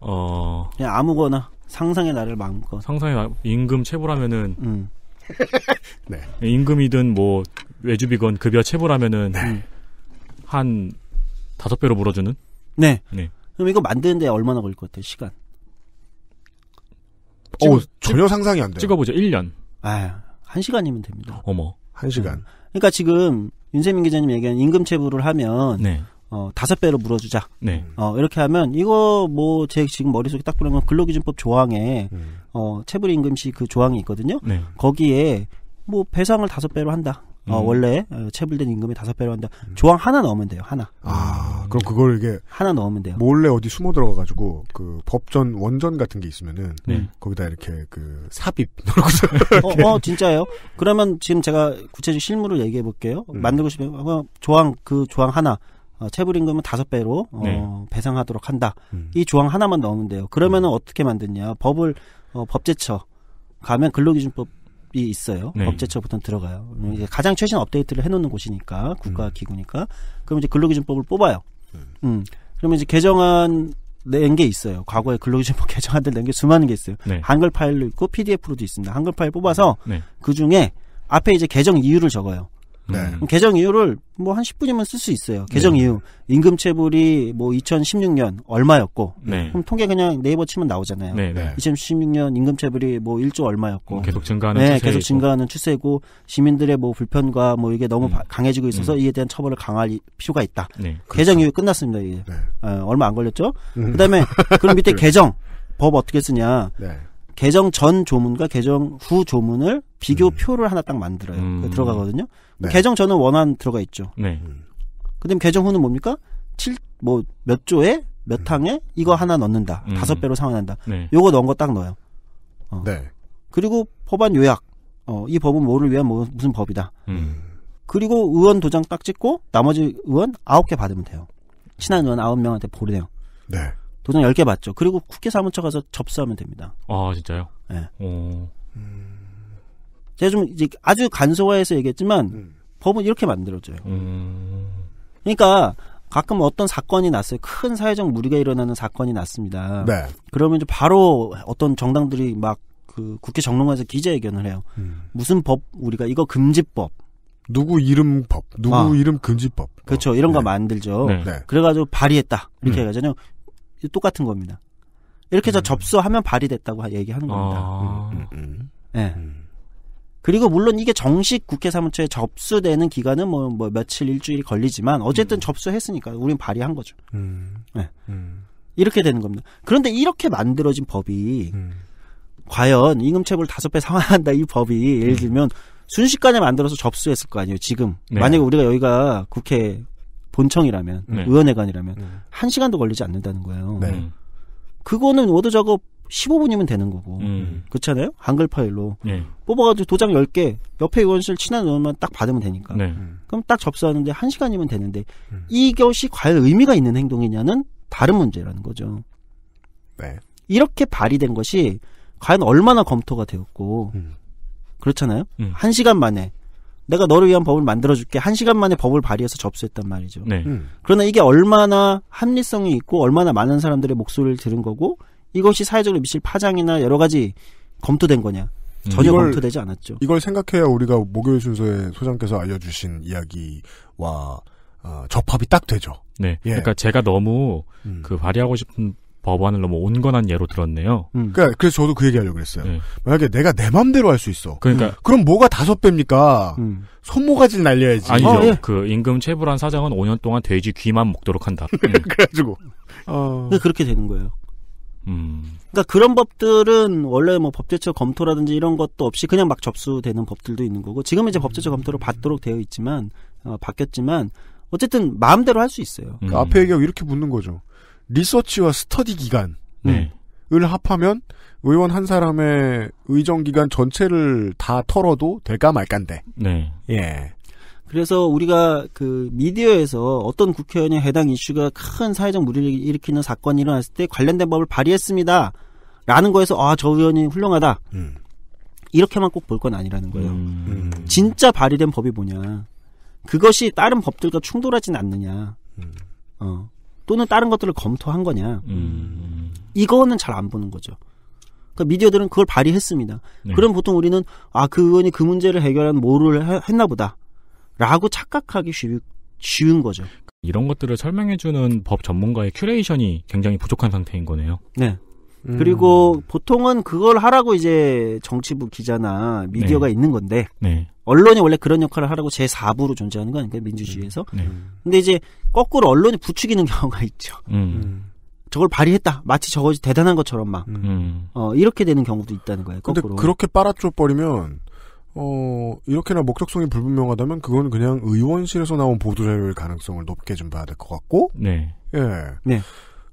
어. 그냥 아무거나 상상의 나를 막음껏. 상상의 나, 임금 체불하면은. 음. 네. 임금이든 뭐 외주비건 급여 체불하면은. 네. 한 다섯 배로 물어주는? 네. 네. 그럼 이거 만드는데 얼마나 걸릴 것 같아요, 시간? 어, 전혀 상상이 안 돼요. 찍어보죠, 1년. 아, 한 시간이면 됩니다. 어머. 한 시간. 네. 그러니까 지금 윤세민 기자님 얘기한 임금 체불을 하면 네. 어, 다섯 배로 물어주자. 네. 어, 이렇게 하면, 이거 뭐, 제 지금 머릿속에 딱 보면 려 근로기준법 조항에, 음. 어, 체불임금 시 그 조항이 있거든요. 네. 거기에, 뭐, 배상을 다섯 배로 한다. 어, 음. 어, 원래 체불된 임금의 다섯 배로 한다. 음. 조항 하나 넣으면 돼요. 하나. 아, 그럼 그걸 이게 하나 넣으면 돼요. 몰래 어디 숨어 들어가 가지고 그 법전 원전 같은 게 있으면은 네. 거기다 이렇게 그 삽입 넣고 어, 어, 진짜요? 예 그러면 지금 제가 구체적 실물을 얘기해 볼게요. 음. 만들고 싶으면 어, 조항 그 조항 하나 어, 체불 임금은 다섯 배로 어, 네. 배상하도록 한다. 음. 이 조항 하나만 넣으면 돼요. 그러면은 음. 어떻게 만드냐? 법을 어, 법제처 가면 근로기준법 법이 있어요. 네. 법제처부터 들어가요. 이제 가장 최신 업데이트를 해놓는 곳이니까 국가 음. 기구니까. 그럼 이제 근로기준법을 뽑아요. 음. 음. 그러면 이제 개정안 낸 게 있어요. 과거에 근로기준법 개정안들 낸게 수많은 게 있어요. 네. 한글 파일도 있고 PDF로도 있습니다. 한글 파일 뽑아서 네. 그 중에 앞에 이제 개정 이유를 적어요. 네. 음. 개정 이유를 뭐 한 10분이면 쓸 수 있어요. 개정 네. 이유. 임금 체불이 뭐 2016년 얼마였고 네. 그럼 통계 그냥 네이버 치면 나오잖아요. 2016년 임금 체불이 뭐 1조 얼마였고 음, 계속 증가하는 네, 계속 증가하는 추세고 시민들의 뭐 불편과 뭐 이게 너무 음. 강해지고 있어서 음. 이에 대한 처벌을 강할 필요가 있다. 네, 개정 그렇죠. 이유 끝났습니다. 이게. 어, 얼마 안 걸렸죠? 음. 그다음에 그럼 밑에 개정 법 어떻게 쓰냐? 네. 개정 전 조문과 개정 후 조문을 비교표를 음. 하나 딱 만들어요. 음. 그 들어가거든요. 네. 개정 전은 원안 들어가 있죠. 네. 그다음 개정 후는 뭡니까? 7뭐 몇 조에 몇 음. 항에 이거 하나 넣는다. 음. 다섯 배로 상환한다. 네. 요거 넣은 거 딱 넣어요. 어. 네. 그리고 법안 요약. 어, 이 법은 뭐를 위한 뭐, 무슨 법이다. 음. 음. 그리고 의원 도장 딱 찍고 나머지 의원 아홉 개 받으면 돼요. 친한 의원 아홉 명한테 보내요. 네. 도장 10개 맞죠. 그리고 국회 사무처 가서 접수하면 됩니다. 아, 진짜요? 예. 네. 어... 제가 좀 이제 아주 간소화해서 얘기했지만 음. 법은 이렇게 만들어져요. 음... 그러니까 가끔 어떤 사건이 났어요. 큰 사회적 무리가 일어나는 사건이 났습니다. 네. 그러면 이제 바로 어떤 정당들이 막 그 국회 정론관에서 기자회견을 해요. 음. 무슨 법 우리가 이거 금지법 누구 이름 법, 누구 아. 이름 금지법. 그렇죠. 이런 네. 거 만들죠. 네. 네. 그래가지고 발의했다. 이렇게 음. 해가잖아요. 똑같은 겁니다. 이렇게 해서 음. 접수하면 발의됐다고 얘기하는 겁니다. 아. 음, 음, 네. 그리고 물론 이게 정식 국회 사무처에 접수되는 기간은 뭐, 뭐 며칠 일주일이 걸리지만 어쨌든 접수했으니까 우린 발의한 거죠. 네. 이렇게 되는 겁니다. 그런데 이렇게 만들어진 법이 과연 임금체불 다섯 배 상환한다 이 법이 예를 들면 순식간에 만들어서 접수했을 거 아니에요 지금 네. 만약에 우리가 여기가 국회 본청이라면 네. 의원회관이라면 네. 한 시간도 걸리지 않는다는 거예요. 네. 음. 그거는 워드 작업 15분이면 되는 거고 음. 그렇잖아요. 한글 파일로 네. 뽑아가지고 도장 10개 옆에 의원실 친한 의원만 딱 받으면 되니까 네. 음. 그럼 딱 접수하는데 한 시간이면 되는데 음. 이것이 과연 의미가 있는 행동이냐는 다른 문제라는 거죠. 네. 이렇게 발의된 것이 과연 얼마나 검토가 되었고 음. 그렇잖아요. 음. 한 시간 만에 내가 너를 위한 법을 만들어줄게. 한 시간 만에 법을 발의해서 접수했단 말이죠. 네. 음. 그러나 이게 얼마나 합리성이 있고 얼마나 많은 사람들의 목소리를 들은 거고 이것이 사회적으로 미칠 파장이나 여러 가지 검토된 거냐. 음. 전혀 이걸, 검토되지 않았죠. 이걸 생각해야 우리가 목요일 순서에 소장께서 알려주신 이야기와 어, 접합이 딱 되죠. 네. 예. 그러니까 제가 너무 음. 그 발휘하고 싶은 법안을 너무 온건한 예로 들었네요. 음. 그니까 그래서 저도 그 얘기하려고 그랬어요. 네. 만약에 내가 내 마음대로 할 수 있어. 그러니까 음. 그럼 뭐가 다섯 배입니까? 음. 손모가지 날려야지. 아니죠. 어, 예. 그 임금 체불한 사장은 5년 동안 돼지 귀만 먹도록 한다. 그래가지고 어... 네, 그렇게 되는 거예요. 음. 그러니까 그런 법들은 원래 뭐 법제처 검토라든지 이런 것도 없이 그냥 막 접수되는 법들도 있는 거고 지금 이제 법제처 검토를 받도록 되어 있지만 어, 바뀌었지만 어쨌든 마음대로 할 수 있어요. 음. 그 앞에 얘기하고 이렇게 묻는 거죠. 리서치와 스터디 기간을 네. 합하면 의원 한 사람의 의정 기간 전체를 다 털어도 될까 말까인데. 네. 예. 그래서 우리가 그 미디어에서 어떤 국회의원이 해당 이슈가 큰 사회적 물의를 일으키는 사건이 일어났을 때 관련된 법을 발의했습니다. 라는 거에서 아 저 의원이 훌륭하다. 음. 이렇게만 꼭 볼 건 아니라는 거예요. 음. 음. 진짜 발의된 법이 뭐냐. 그것이 다른 법들과 충돌하지는 않느냐. 음. 어. 또는 다른 것들을 검토한 거냐. 음. 이거는 잘 안 보는 거죠. 그러니까 미디어들은 그걸 발휘했습니다. 네. 그럼 보통 우리는 아, 그 의원이 그 문제를 해결한 뭐를 했나 보다. 라고 착각하기 쉬, 쉬운 거죠. 이런 것들을 설명해주는 법 전문가의 큐레이션이 굉장히 부족한 상태인 거네요. 네. 음. 그리고 보통은 그걸 하라고 이제 정치부 기자나 미디어가 네. 있는 건데 네. 언론이 원래 그런 역할을 하라고 제 4부로 존재하는 거 아닙니까 민주주의에서 음. 네. 음. 근데 이제 거꾸로 언론이 부추기는 경우가 있죠 음. 저걸 발휘했다 마치 저거 대단한 것처럼 막 음. 어, 이렇게 되는 경우도 있다는 거예요 거꾸로 근데 그렇게 빨아줘 버리면 어, 이렇게나 목적성이 불분명하다면 그건 그냥 의원실에서 나온 보도자료일 가능성을 높게 좀 봐야 될 것 같고 네. 예. 네.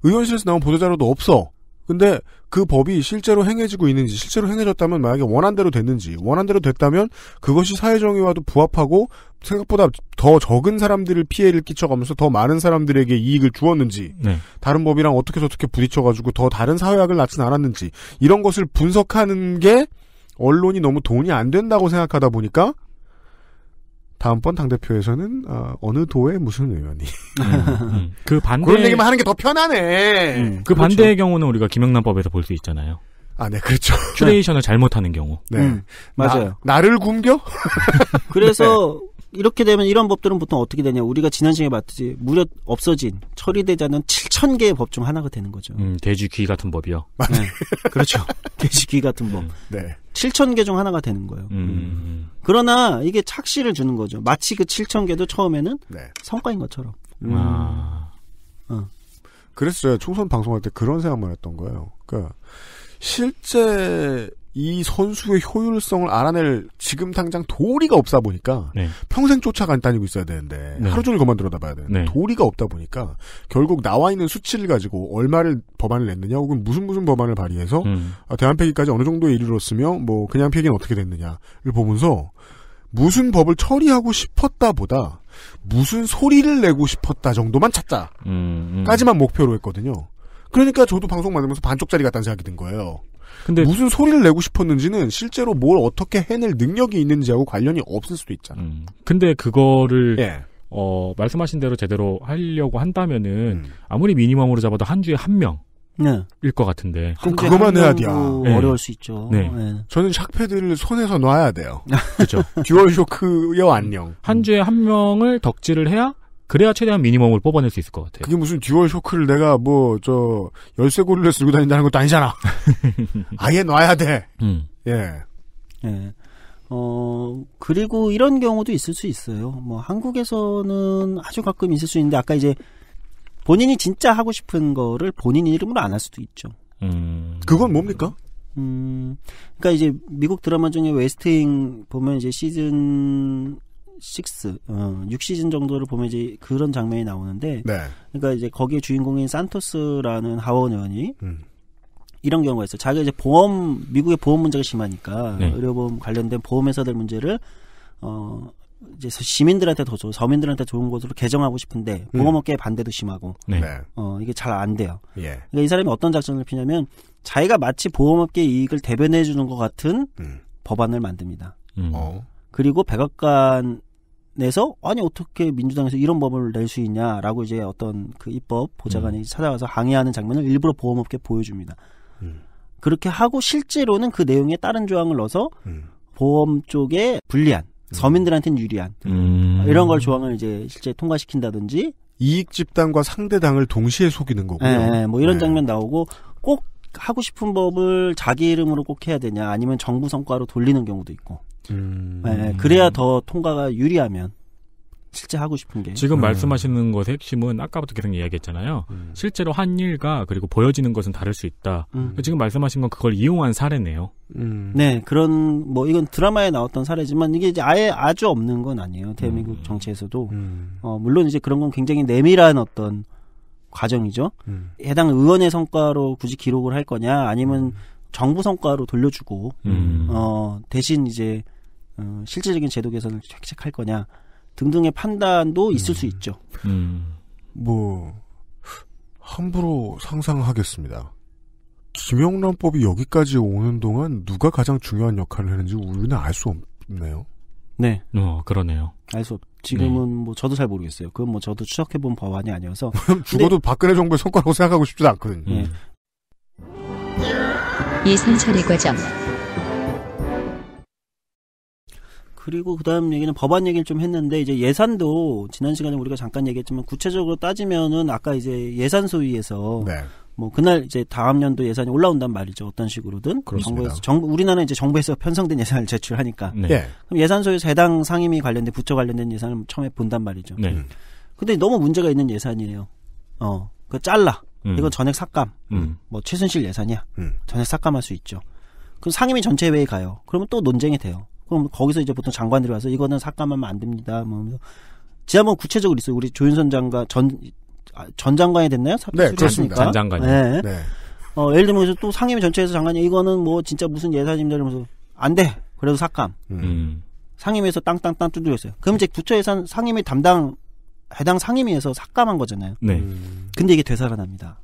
의원실에서 나온 보도자료도 없어. 근데 그 법이 실제로 행해지고 있는지, 실제로 행해졌다면 만약에 원한대로 됐는지, 원한대로 됐다면 그것이 사회정의와도 부합하고 생각보다 더 적은 사람들을 피해를 끼쳐가면서 더 많은 사람들에게 이익을 주었는지, 네. 다른 법이랑 어떻게 저렇게 부딪혀가지고 더 다른 사회학을 낳진 않았는지, 이런 것을 분석하는 게 언론이 너무 돈이 안 된다고 생각하다 보니까 다음번 당대표에서는 어, 느 도의 무슨 의원이 음, 음. 그 반대 그런 얘기만 하는 게 더 편하네. 음, 그 그렇죠. 반대의 경우는 우리가 김영란법에서 볼 수 있잖아요. 아, 네, 그렇죠. 큐레이션을 잘못하는 경우. 네, 음, 맞아요. 나, 를 굶겨? 그래서 네. 이렇게 되면 이런 법들은 보통 어떻게 되냐? 우리가 지난 시간에 봤듯이 무려 없어진 처리되지 않은 7천 개의 법 중 하나가 되는 거죠. 음, 돼지 귀 같은 법이요. 맞네. 네, 그렇죠. 돼지 귀 같은 법. 네. 7천0개중 하나가 되는 거예요. 음. 그러나 이게 착시를 주는 거죠. 마치 그7천0개도 처음에는 네. 성과인 것처럼. 음. 아. 어. 그래서 제 총선 방송할 때 그런 생각만 했던 거예요. 그러니까 실제 이 선수의 효율성을 알아낼 지금 당장 도리가 없다 보니까 네. 평생 쫓아간 다니고 있어야 되는데 네. 하루 종일 그만 들여다봐야 되는데 네. 도리가 없다 보니까 결국 나와 있는 수치를 가지고 얼마를 법안을 냈느냐 혹은 무슨 무슨 법안을 발의해서 음. 아, 대한폐기까지 어느 정도에 이르렀으며 뭐 그냥 폐기는 어떻게 됐느냐를 보면서 무슨 법을 처리하고 싶었다 보다 무슨 소리를 내고 싶었다 정도만 찾자. 음, 음. 까지만 목표로 했거든요. 그러니까 저도 방송 만들면서 반쪽짜리 같다는 생각이 든 거예요. 근데 무슨 소리를 내고 싶었는지는 실제로 뭘 어떻게 해낼 능력이 있는지하고 관련이 없을 수도 있잖아. 음. 근데 그거를 예. 어, 말씀하신 대로 제대로 하려고 한다면은 음. 아무리 미니멈으로 잡아도 한 주에 한 명. 네. 일것 같은데. 그럼 그거만 해야 돼요. 예. 어려울 네. 수 있죠. 네. 네. 저는 샥패드를 손에서 놔야 돼요. 그죠 듀얼쇼크요 안녕. 한 주에 한 명을 덕질을 해야 그래야 최대한 미니멈을 뽑아낼 수 있을 것 같아요. 그게 무슨 듀얼 쇼크를 내가 뭐 저 열쇠고리를 쓰고 다닌다는 것도 아니잖아. 아예 놔야 돼. 음. 예. 예. 어, 그리고 이런 경우도 있을 수 있어요. 뭐, 한국에서는 아주 가끔 있을 수 있는데, 아까 이제 본인이 진짜 하고 싶은 거를 본인 이름으로 안 할 수도 있죠. 음. 그건 뭡니까? 음, 그니까 이제 미국 드라마 중에 웨스팅 보면 이제 시즌 6, 어, 6시즌 정도를 보면 이제 그런 장면이 나오는데, 네. 그러니까 이제 거기에 주인공인 산토스라는 하원의원이 음. 이런 경우가 있어요. 자기가 이제 보험, 미국의 보험 문제가 심하니까, 네. 의료보험 관련된 보험회사들 문제를, 어, 이제 시민들한테 더 좋은 서민들한테 좋은 곳으로 개정하고 싶은데 음. 보험업계의 반대도 심하고 네. 네. 어 이게 잘 안 돼요. 예. 그러니까 이 사람이 어떤 작전을 피냐면 자기가 마치 보험업계 이익을 대변해 주는 것 같은 음. 법안을 만듭니다. 음. 어. 그리고 백악관 내서 아니 어떻게 민주당에서 이런 법을 낼 수 있냐라고 이제 어떤 그 입법 보좌관이 음. 찾아가서 항의하는 장면을 일부러 보험업계 보여줍니다. 음. 그렇게 하고 실제로는 그 내용에 다른 조항을 넣어서 음. 보험 쪽에 불리한 음. 서민들한테는 유리한 음. 이런 걸 조항을 이제 실제 통과시킨다든지 이익 집단과 상대 당을 동시에 속이는 거고요. 네, 뭐 이런 네. 장면 나오고 꼭 하고 싶은 법을 자기 이름으로 꼭 해야 되냐 아니면 정부 성과로 돌리는 경우도 있고 음. 네, 그래야 더 통과가 유리하면 실제 하고 싶은 게 지금 음. 말씀하시는 것의 핵심은 아까부터 계속 이야기했잖아요. 음. 실제로 한 일과 그리고 보여지는 것은 다를 수 있다. 음. 그러니까 지금 말씀하신 건 그걸 이용한 사례네요. 음. 네, 그런 뭐 이건 드라마에 나왔던 사례지만 이게 이제 아예 아주 없는 건 아니에요. 음. 대한민국 정치에서도 음. 어, 물론 이제 그런 건 굉장히 내밀한 어떤 과정이죠. 해당 의원의 성과로 굳이 기록을 할 거냐, 아니면 정부 성과로 돌려주고 어, 대신 이제 어, 실질적인 제도 개선을 획책할 거냐 등등의 판단도 있을 음. 수 있죠. 음. 뭐 함부로 상상하겠습니다. 김영란법이 여기까지 오는 동안 누가 가장 중요한 역할을 했는지 우리는 알 수 없네요. 네. 어, 그러네요. 알 수 없. 지금은 네. 뭐 저도 잘 모르겠어요. 그건 뭐 저도 추적해 본 법안이 아니어서 죽어도 근데... 박근혜 정부의 성과라고 생각하고 싶지도 않거든요. 네. 음. 예산 처리 과정 그리고 그다음 얘기는 법안 얘기를 좀 했는데 이제 예산도 지난 시간에 우리가 잠깐 얘기했지만 구체적으로 따지면은 아까 이제 예산 소위에서 네. 뭐 그날 이제 다음 연도 예산이 올라온단 말이죠. 어떤 식으로든 그렇습니다. 정부에서 정부 우리나라는 이제 정부에서 편성된 예산을 제출하니까 네. 네. 그럼 예산소에서 해당 상임위 관련된 부처 관련된 예산을 처음에 본단 말이죠. 네. 음. 근데 너무 문제가 있는 예산이에요. 어, 그 잘라. 음. 이건 전액 삭감. 음. 뭐 최순실 예산이야. 음. 전액 삭감할 수 있죠. 그럼 상임위 전체 회의 가요. 그러면 또 논쟁이 돼요. 그럼 거기서 이제 보통 장관들이 와서 이거는 삭감하면 안 됩니다. 뭐 지난번 뭐 구체적으로 있어요. 우리 조윤선 장관 전, 아, 전 장관이 됐나요? 네, 그렇습니다. 그러니까? 전 장관이. 네. 네. 어, 예를 들면 또 상임위 전체에서 장관이 이거는 뭐 진짜 무슨 예산입니다 이러면서 안 돼. 그래도 삭감. 음. 음. 상임위에서 땅땅땅 두드렸어요. 그럼 이제 부처 예산 상임위 담당 해당 상임위에서 삭감한 거잖아요. 네. 음. 근데 이게 되살아납니다.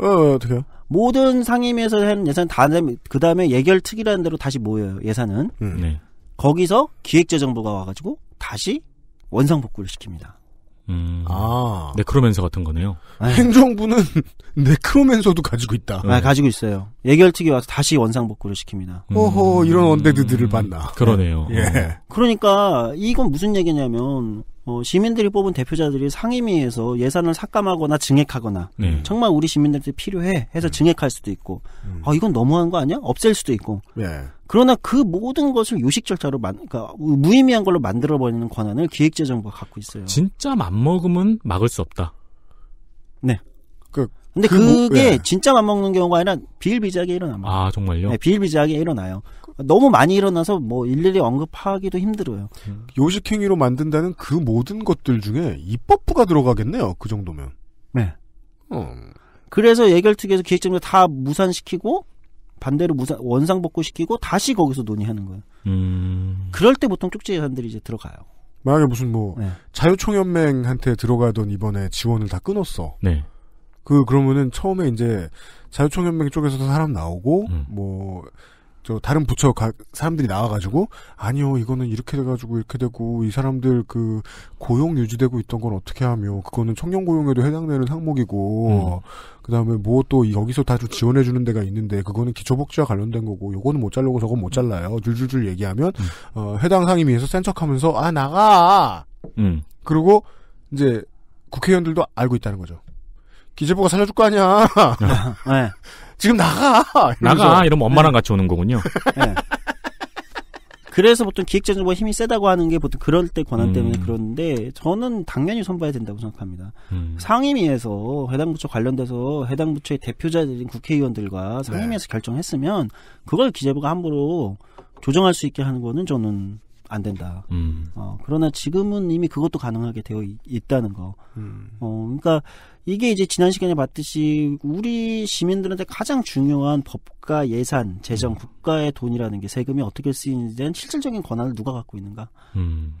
어, 어떻게요? 모든 상임위에서 한 예산 다그 다음에 예결특위라는 대로 다시 모여요 예산은. 음. 네. 거기서 기획재정부가 와가지고 다시 원상복구를 시킵니다. 음. 아. 네크로맨서 같은 거네요. 네. 행정부는 네크로맨서도 가지고 있다. 네. 아, 가지고 있어요. 예결특위 와서 다시 원상복구를 시킵니다. 음. 오호, 이런 언데드들을 봤나. 그러네요. 네. 예. 어. 그러니까, 이건 무슨 얘기냐면, 어, 시민들이 뽑은 대표자들이 상임위에서 예산을 삭감하거나 증액하거나, 네. 정말 우리 시민들한테 필요해 해서 음. 증액할 수도 있고, 음. 아, 이건 너무한 거 아니야? 없앨 수도 있고, 예. 그러나 그 모든 것을 요식 절차로 만, 그니까 무의미한 걸로 만들어버리는 권한을 기획재정부가 갖고 있어요. 진짜 맘먹으면 막을 수 없다. 네. 그, 근데 그 그게 네. 진짜 맘먹는 경우가 아니라 비일비재하게 일어나요. 아 정말요? 네, 비일비재하게 일어나요. 너무 많이 일어나서 뭐 일일이 언급하기도 힘들어요. 요식행위로 만든다는 그 모든 것들 중에 입법부가 들어가겠네요. 그 정도면. 네. 음. 그래서 예결특위에서 기획재정부 다 무산시키고 반대로 무상 원상 복구시키고 다시 거기서 논의하는 거예요. 음. 그럴 때 보통 쪽지 예산들이 이제 들어가요. 만약에 무슨 뭐 네. 자유총연맹한테 들어가던 이번에 지원을 다 끊었어. 네. 그 그러면은 처음에 이제 자유총연맹 쪽에서도 사람 나오고 음. 뭐저 다른 부처 가, 사람들이 나와가지고 아니요 이거는 이렇게 돼가지고 이렇게 되고 이 사람들 그 고용 유지되고 있던 건 어떻게 하며 그거는 청년 고용에도 해당되는 항목이고 음. 그다음에 뭐 또 여기서 다 지원해 주는 데가 있는데 그거는 기초복지와 관련된 거고 요거는 못 자르고 저건 못 잘라요 줄줄줄 얘기하면 음. 어, 해당 상임위에서 센 척하면서 아 나가 음. 그리고 이제 국회의원들도 알고 있다는 거죠 기재부가 살려줄 거 아니야 네. 지금 나가. 이러면서. 나가. 이러면 엄마랑 네. 같이 오는 거군요. 네. 그래서 보통 기획재정부가 힘이 세다고 하는 게 보통 그럴 때 권한 음. 때문에 그런데 저는 당연히 선봐야 된다고 생각합니다. 음. 상임위에서 해당 부처 관련돼서 해당 부처의 대표자들인 국회의원들과 상임위에서 네. 결정했으면 그걸 기재부가 함부로 조정할 수 있게 하는 거는 저는 안 된다. 음. 어, 그러나 지금은 이미 그것도 가능하게 되어 있다는 거. 음. 어, 그러니까 이게 이제 지난 시간에 봤듯이 우리 시민들한테 가장 중요한 법과 예산, 재정, 음. 국가의 돈이라는 게 세금이 어떻게 쓰이는지에 대한 실질적인 권한을 누가 갖고 있는가. 음.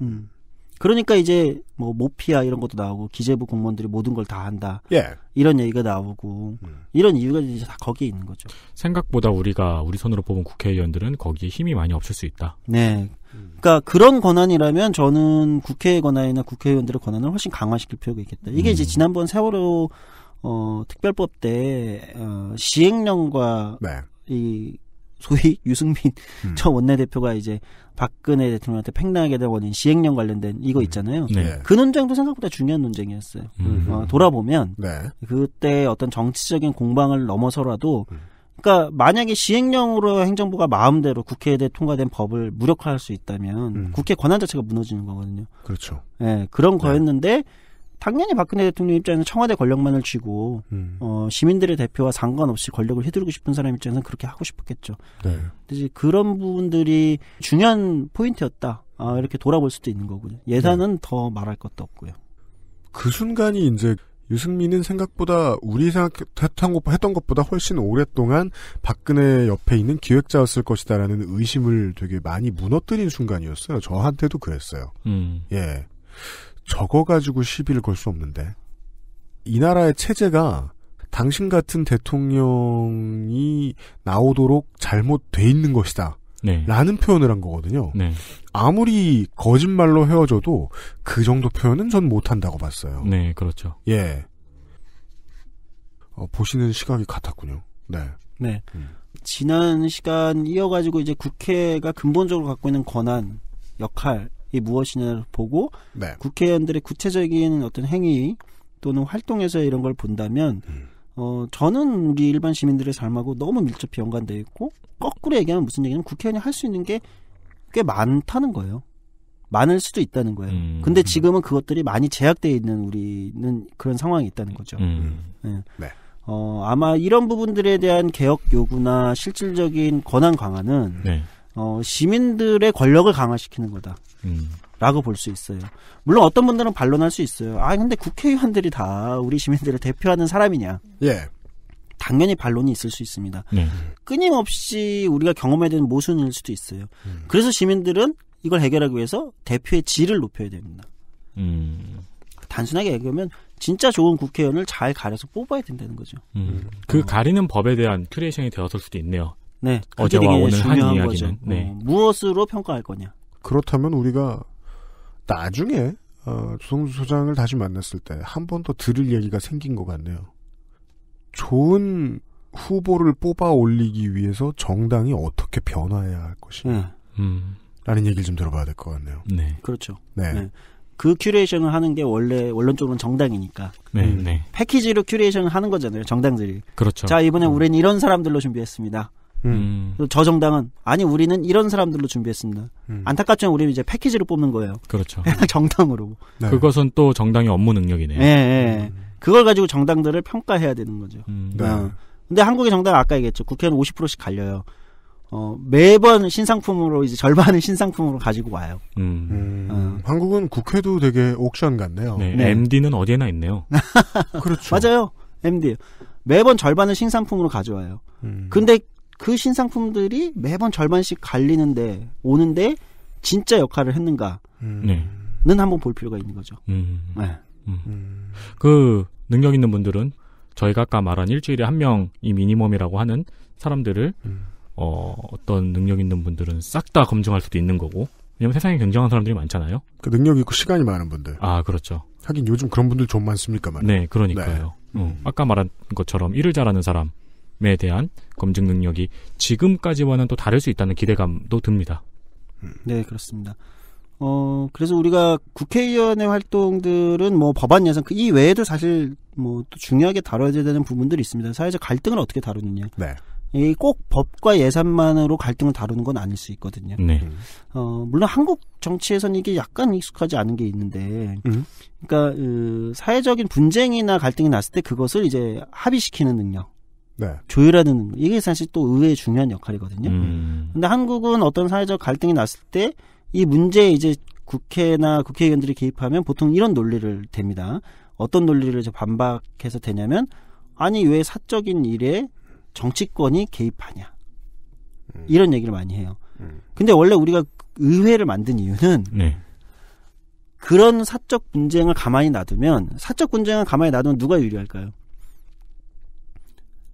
음. 그러니까 이제 뭐 모피아 이런 것도 나오고 기재부 공무원들이 모든 걸 다 한다. 예. 이런 얘기가 나오고 음. 이런 이유가 이제 다 거기에 있는 거죠. 생각보다 우리가 우리 손으로 뽑은 국회의원들은 거기에 힘이 많이 없을 수 있다. 네. 그러니까 그런 권한이라면 저는 국회 권한이나 국회의원들의 권한을 훨씬 강화시킬 필요가 있겠다. 이게 음. 이제 지난번 세월호 어, 특별법 때 어, 시행령과 네. 이 소위 유승민 음. 저 원내대표가 이제 박근혜 대통령한테 팽당하게 되어버린 시행령 관련된 이거 음. 있잖아요. 네. 그 논쟁도 생각보다 중요한 논쟁이었어요. 음. 어, 돌아보면 네. 그때 어떤 정치적인 공방을 넘어서라도 음. 그러니까 만약에 시행령으로 행정부가 마음대로 국회에 대해 통과된 법을 무력화할 수 있다면 음. 국회 권한 자체가 무너지는 거거든요. 그렇죠. 예, 네, 그런 거였는데 당연히 박근혜 대통령 입장에서 는 청와대 권력만을 쥐고 음. 어, 시민들의 대표와 상관없이 권력을 휘두르고 싶은 사람 입장에서는 그렇게 하고 싶었겠죠. 네. 이제 그런 부분들이 중요한 포인트였다. 아, 이렇게 돌아볼 수도 있는 거고요. 예산은 네. 더 말할 것도 없고요. 그 순간이 이제 유승민은 생각보다 우리 생각했던 것보다 훨씬 오랫동안 박근혜 옆에 있는 기획자였을 것이다라는 의심을 되게 많이 무너뜨린 순간이었어요. 저한테도 그랬어요. 음. 예. 적어 가지고 시비를 걸 수 없는데 이 나라의 체제가 당신 같은 대통령이 나오도록 잘못돼 있는 것이다. 네. 라는 표현을 한 거거든요. 네. 아무리 거짓말로 헤어져도 그 정도 표현은 전 못한다고 봤어요. 네, 그렇죠. 예. 어, 보시는 시각이 같았군요. 네. 네. 음. 지난 시간 이어가지고 이제 국회가 근본적으로 갖고 있는 권한, 역할이 무엇이냐를 보고 네. 국회의원들의 구체적인 어떤 행위 또는 활동에서 이런 걸 본다면 음. 어, 저는 우리 일반 시민들의 삶하고 너무 밀접히 연관되어 있고 거꾸로 얘기하면 무슨 얘기냐면 국회의원이 할 수 있는 게 꽤 많다는 거예요. 많을 수도 있다는 거예요. 음. 근데 지금은 그것들이 많이 제약되어 있는 우리는 그런 상황이 있다는 거죠. 음. 네. 네. 어, 아마 이런 부분들에 대한 개혁 요구나 실질적인 권한 강화는 네. 어, 시민들의 권력을 강화시키는 거다. 음. 라고 볼 수 있어요. 물론 어떤 분들은 반론할 수 있어요. 아, 근데 국회의원들이 다 우리 시민들을 대표하는 사람이냐. 예. 당연히 반론이 있을 수 있습니다. 네. 끊임없이 우리가 경험해야 되는 모순일 수도 있어요. 음. 그래서 시민들은 이걸 해결하기 위해서 대표의 질을 높여야 됩니다. 음. 단순하게 얘기하면 진짜 좋은 국회의원을 잘 가려서 뽑아야 된다는 거죠. 음. 그 어. 가리는 법에 대한 큐레이션이 되었을 수도 있네요. 네. 어제와 오늘 한 이야기는 거죠. 네. 어, 무엇으로 평가할 거냐. 그렇다면 우리가 나중에 어, 조성주 소장을 다시 만났을 때 한 번 더 들을 얘기가 생긴 것 같네요. 좋은 후보를 뽑아 올리기 위해서 정당이 어떻게 변화해야 할 것이냐. 네. 라는 얘기를 좀 들어봐야 될 것 같네요. 네. 그렇죠. 네. 네. 그 큐레이션을 하는 게 원래 원론적으로는 정당이니까 네, 음. 네. 패키지로 큐레이션을 하는 거잖아요 정당들이 그렇죠 자 이번에 음. 우리는 이런 사람들로 준비했습니다 음. 음. 저 정당은 아니 우리는 이런 사람들로 준비했습니다 음. 안타깝지만 우리는 이제 패키지로 뽑는 거예요 그렇죠 정당으로 네. 그것은 또 정당의 업무 능력이네요 네, 그걸 가지고 정당들을 평가해야 되는 거죠. 음. 네. 아. 근데 한국의 정당 아까 얘기했죠. 국회는 50%씩 갈려요. 어, 매번 신상품으로 이제 절반은 신상품으로 가지고 와요. 음. 음. 어. 한국은 국회도 되게 옥션 같네요. 네, 네. MD는 어디에나 있네요. 그렇죠. 맞아요. MD. 매번 절반은 신상품으로 가져와요. 음. 근데 그 신상품들이 매번 절반씩 갈리는데 오는데 진짜 역할을 했는가는 음. 네. 한번 볼 필요가 있는 거죠. 음. 네. 음. 음. 그 능력 있는 분들은 저희가 아까 말한 일주일에 한 명 이 미니멈이라고 하는 사람들을 음. 어, 어떤 능력 있는 분들은 싹 다 검증할 수도 있는 거고 왜냐면 세상에 굉장한 사람들이 많잖아요. 그 능력 있고 시간이 많은 분들. 아 그렇죠. 하긴 요즘 그런 분들 좀 많습니까 말이에 네, 그러니까요. 네. 어, 아까 말한 것처럼 일을 잘하는 사람에 대한 검증 능력이 지금까지와는 또 다를 수 있다는 기대감도 듭니다. 네, 그렇습니다. 어, 그래서 우리가 국회의원의 활동들은 뭐 법안 예산 그 이외에도 사실 뭐 또 중요하게 다뤄야 되는 부분들이 있습니다. 사회적 갈등을 어떻게 다루느냐. 네. 이꼭 법과 예산만으로 갈등을 다루는 건 아닐 수 있거든요. 네. 어, 물론 한국 정치에서는 이게 약간 익숙하지 않은 게 있는데, 음. 그러니까 그 사회적인 분쟁이나 갈등이 났을 때 그것을 이제 합의시키는 능력. 네. 조율하는 능력. 이게 사실 또 의회의 중요한 역할이거든요. 음. 근데 한국은 어떤 사회적 갈등이 났을 때이 문제에 이제 국회나 국회의원들이 개입하면 보통 이런 논리를 댑니다. 어떤 논리를 반박해서 되냐면 아니 왜 사적인 일에 정치권이 개입하냐 음. 이런 얘기를 많이 해요. 음. 근데 원래 우리가 의회를 만든 이유는 네. 그런 사적 분쟁을 가만히 놔두면 사적 분쟁을 가만히 놔두면 누가 유리할까요?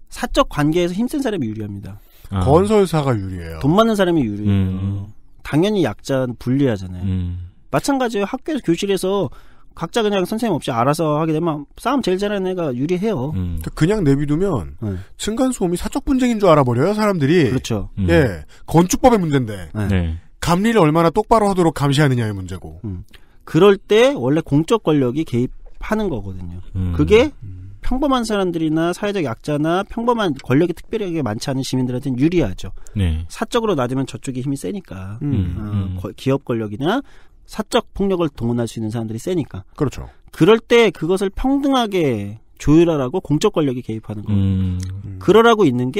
사적 관계에서 힘센 사람이 유리합니다. 아. 건설사가 유리해요. 돈 많은 사람이 유리해요. 음. 당연히 약자 분리하잖아요. 음. 마찬가지예요. 학교에서 교실에서 각자 그냥 선생님 없이 알아서 하게 되면 싸움 제일 잘하는 애가 유리해요. 음. 그러니까 그냥 내비두면 네. 층간소음이 사적 분쟁인 줄 알아버려요 사람들이. 그렇죠. 음. 예, 건축법의 문제인데 네. 네. 감리를 얼마나 똑바로 하도록 감시하느냐의 문제고. 음. 그럴 때 원래 공적 권력이 개입하는 거거든요. 음. 그게 평범한 사람들이나 사회적 약자나 평범한 권력이 특별하게 많지 않은 시민들한테는 유리하죠. 네. 사적으로 낮으면 저쪽에 힘이 세니까 음, 어, 음. 어, 기업 권력이나 사적 폭력을 동원할 수 있는 사람들이 세니까. 그렇죠. 그럴 때 그것을 평등하게 조율하라고 공적 권력이 개입하는 거예요. 음. 음. 그러라고 있는